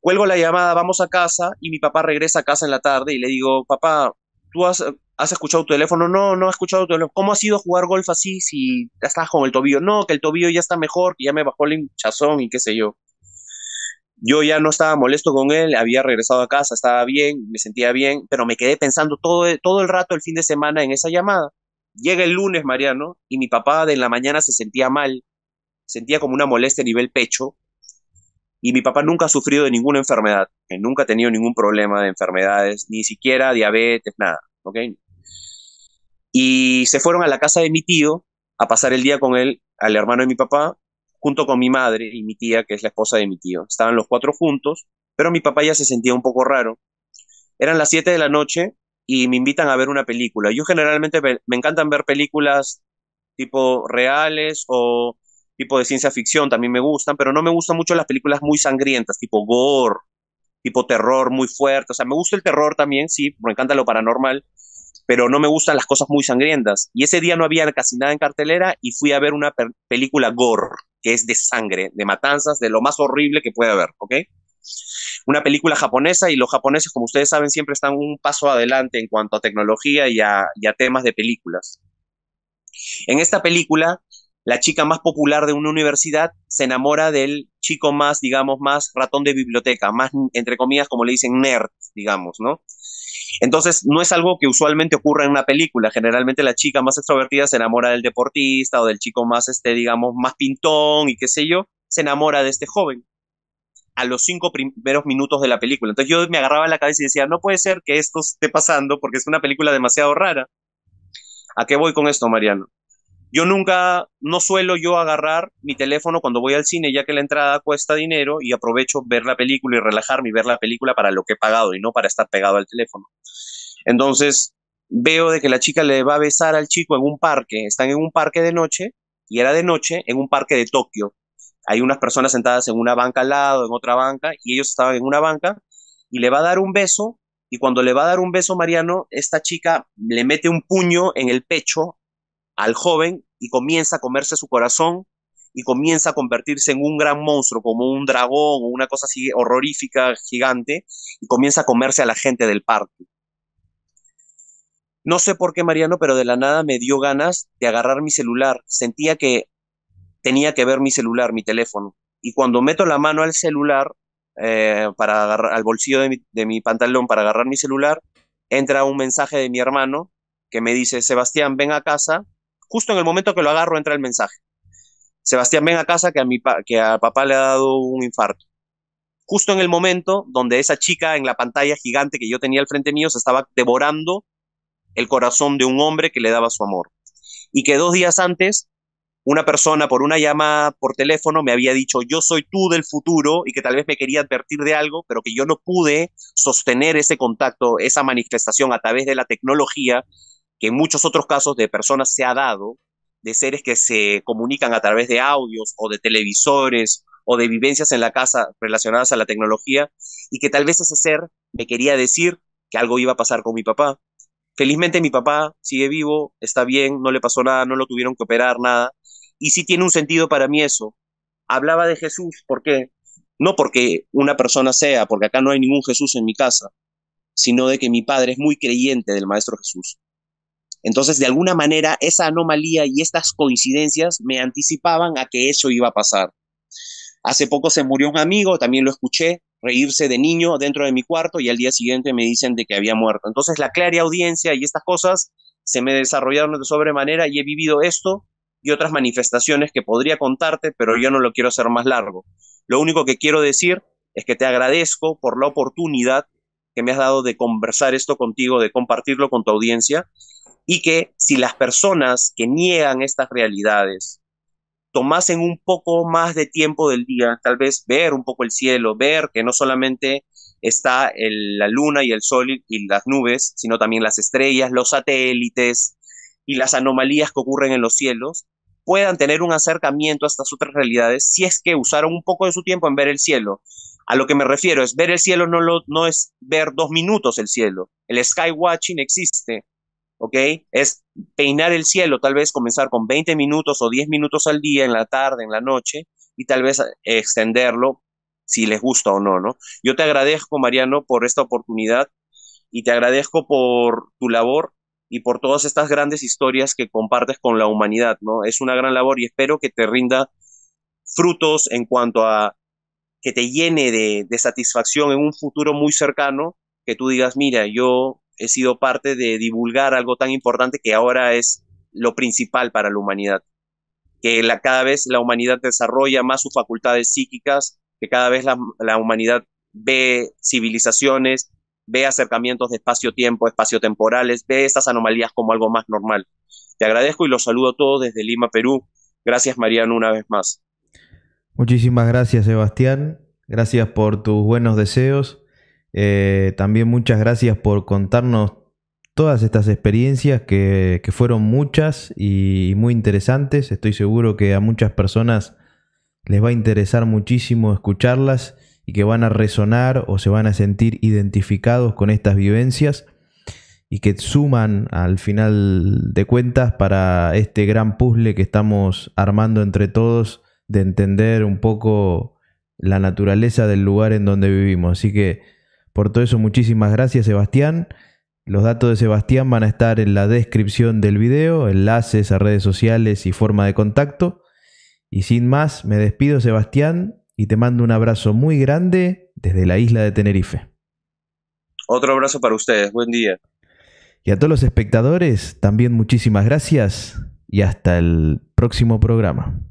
Speaker 2: Cuelgo la llamada, vamos a casa y mi papá regresa a casa en la tarde y le digo, papá, tú has, ¿Has escuchado tu teléfono? No, no he escuchado tu teléfono. ¿Cómo ha sido jugar golf así si estás con el tobillo? No, que el tobillo ya está mejor, que ya me bajó el hinchazón y qué sé yo. Yo ya no estaba molesto con él, había regresado a casa, estaba bien, me sentía bien, pero me quedé pensando todo, todo el rato el fin de semana en esa llamada. Llega el lunes, Mariano, y mi papá de la mañana se sentía mal, sentía como una molestia a nivel pecho, y mi papá nunca ha sufrido de ninguna enfermedad, eh, nunca ha tenido ningún problema de enfermedades, ni siquiera diabetes, nada, ¿ok? Y se fueron a la casa de mi tío a pasar el día con él, al hermano de mi papá, junto con mi madre y mi tía, que es la esposa de mi tío. Estaban los cuatro juntos, pero mi papá ya se sentía un poco raro. Eran las 7 de la noche y me invitan a ver una película. Yo generalmente me encantan ver películas tipo reales o tipo de ciencia ficción, también me gustan, pero no me gustan mucho las películas muy sangrientas, tipo gore, tipo terror muy fuerte. O sea, me gusta el terror también, sí, me encanta lo paranormal, pero no me gustan las cosas muy sangrientas. Y ese día no había casi nada en cartelera y fui a ver una película gore, que es de sangre, de matanzas, de lo más horrible que puede haber, ¿ok? Una película japonesa y los japoneses, como ustedes saben, siempre están un paso adelante en cuanto a tecnología y a, y a temas de películas. En esta película, la chica más popular de una universidad se enamora del chico más, digamos, más ratón de biblioteca, más, entre comillas, como le dicen, nerd, digamos, ¿no? Entonces, no es algo que usualmente ocurra en una película. Generalmente la chica más extrovertida se enamora del deportista o del chico más, este, digamos, más pintón y qué sé yo, se enamora de este joven a los cinco primeros minutos de la película. Entonces yo me agarraba la cabeza y decía, no puede ser que esto esté pasando porque es una película demasiado rara. ¿A qué voy con esto, Mariano? Yo nunca, no suelo yo agarrar mi teléfono cuando voy al cine, ya que la entrada cuesta dinero y aprovecho ver la película y relajarme y ver la película para lo que he pagado y no para estar pegado al teléfono. Entonces, veo de que la chica le va a besar al chico en un parque, están en un parque de noche y era de noche en un parque de Tokio. Hay unas personas sentadas en una banca al lado, en otra banca, y ellos estaban en una banca y le va a dar un beso y cuando le va a dar un beso Mariano, esta chica le mete un puño en el pecho al joven y comienza a comerse su corazón y comienza a convertirse en un gran monstruo, como un dragón o una cosa así horrorífica, gigante, y comienza a comerse a la gente del parque. No sé por qué, Mariano, pero de la nada me dio ganas de agarrar mi celular. Sentía que tenía que ver mi celular, mi teléfono. Y cuando meto la mano al celular, eh, para al bolsillo de mi, de mi pantalón para agarrar mi celular, entra un mensaje de mi hermano que me dice, Sebastián, ven a casa, justo en el momento que lo agarro entra el mensaje. Sebastián, ven a casa que a, mi que papá le ha dado un infarto. Justo en el momento donde esa chica en la pantalla gigante que yo tenía al frente mío se estaba devorando el corazón de un hombre que le daba su amor. Y que dos días antes, una persona por una llamada por teléfono me había dicho, yo soy tú del futuro y que tal vez me quería advertir de algo, pero que yo no pude sostener ese contacto, esa manifestación a través de la tecnología que en muchos otros casos de personas se ha dado, de seres que se comunican a través de audios o de televisores o de vivencias en la casa relacionadas a la tecnología y que tal vez ese ser me quería decir que algo iba a pasar con mi papá. Felizmente mi papá sigue vivo, está bien, no le pasó nada, no lo tuvieron que operar, nada. Y sí tiene un sentido para mí eso. Hablaba de Jesús, ¿por qué? No porque una persona sea, porque acá no hay ningún Jesús en mi casa, sino de que mi padre es muy creyente del Maestro Jesús. Entonces, de alguna manera, esa anomalía y estas coincidencias me anticipaban a que eso iba a pasar. Hace poco se murió un amigo, también lo escuché reírse de niño dentro de mi cuarto y al día siguiente me dicen de que había muerto. Entonces, la clara audiencia y estas cosas se me desarrollaron de sobremanera y he vivido esto y otras manifestaciones que podría contarte, pero yo no lo quiero hacer más largo. Lo único que quiero decir es que te agradezco por la oportunidad que me has dado de conversar esto contigo, de compartirlo con tu audiencia y que si las personas que niegan estas realidades tomasen un poco más de tiempo del día, tal vez ver un poco el cielo, ver que no solamente está la luna y el sol y, las nubes, sino también las estrellas, los satélites y las anomalías que ocurren en los cielos, puedan tener un acercamiento a estas otras realidades si es que usaron un poco de su tiempo en ver el cielo. A lo que me refiero es ver el cielo no, lo, no es ver dos minutos el cielo. El sky watching existe ¿ok? Es peinar el cielo, tal vez comenzar con 20 minutos o 10 minutos al día, en la tarde, en la noche, y tal vez eh, extenderlo si les gusta o no, ¿no? Yo te agradezco, Mariano, por esta oportunidad y te agradezco por tu labor y por todas estas grandes historias que compartes con la humanidad, ¿no? Es una gran labor y espero que te rinda frutos en cuanto a que te llene de, de satisfacción en un futuro muy cercano, que tú digas, mira, yo he sido parte de divulgar algo tan importante que ahora es lo principal para la humanidad. Que cada vez la humanidad desarrolla más sus facultades psíquicas, que cada vez la, la humanidad ve civilizaciones, ve acercamientos de espacio-tiempo, espacio-temporales, ve estas anomalías como algo más normal. Te agradezco y los saludo a todos desde Lima, Perú. Gracias, Mariano, una vez más.
Speaker 1: Muchísimas gracias, Sebastián. Gracias por tus buenos deseos. Eh, también muchas gracias por contarnos todas estas experiencias que, que, fueron muchas y muy interesantes. Estoy seguro que a muchas personas les va a interesar muchísimo escucharlas y que van a resonar o se van a sentir identificados con estas vivencias y que suman al final de cuentas para este gran puzzle que estamos armando entre todos de entender un poco la naturaleza del lugar en donde vivimos. Así que por todo eso, muchísimas gracias Sebastián. Los datos de Sebastián van a estar en la descripción del video, enlaces a redes sociales y forma de contacto. Y sin más, me despido Sebastián y te mando un abrazo muy grande desde la isla de Tenerife.
Speaker 2: Otro abrazo para ustedes, buen día.
Speaker 1: Y a todos los espectadores, también muchísimas gracias y hasta el próximo programa.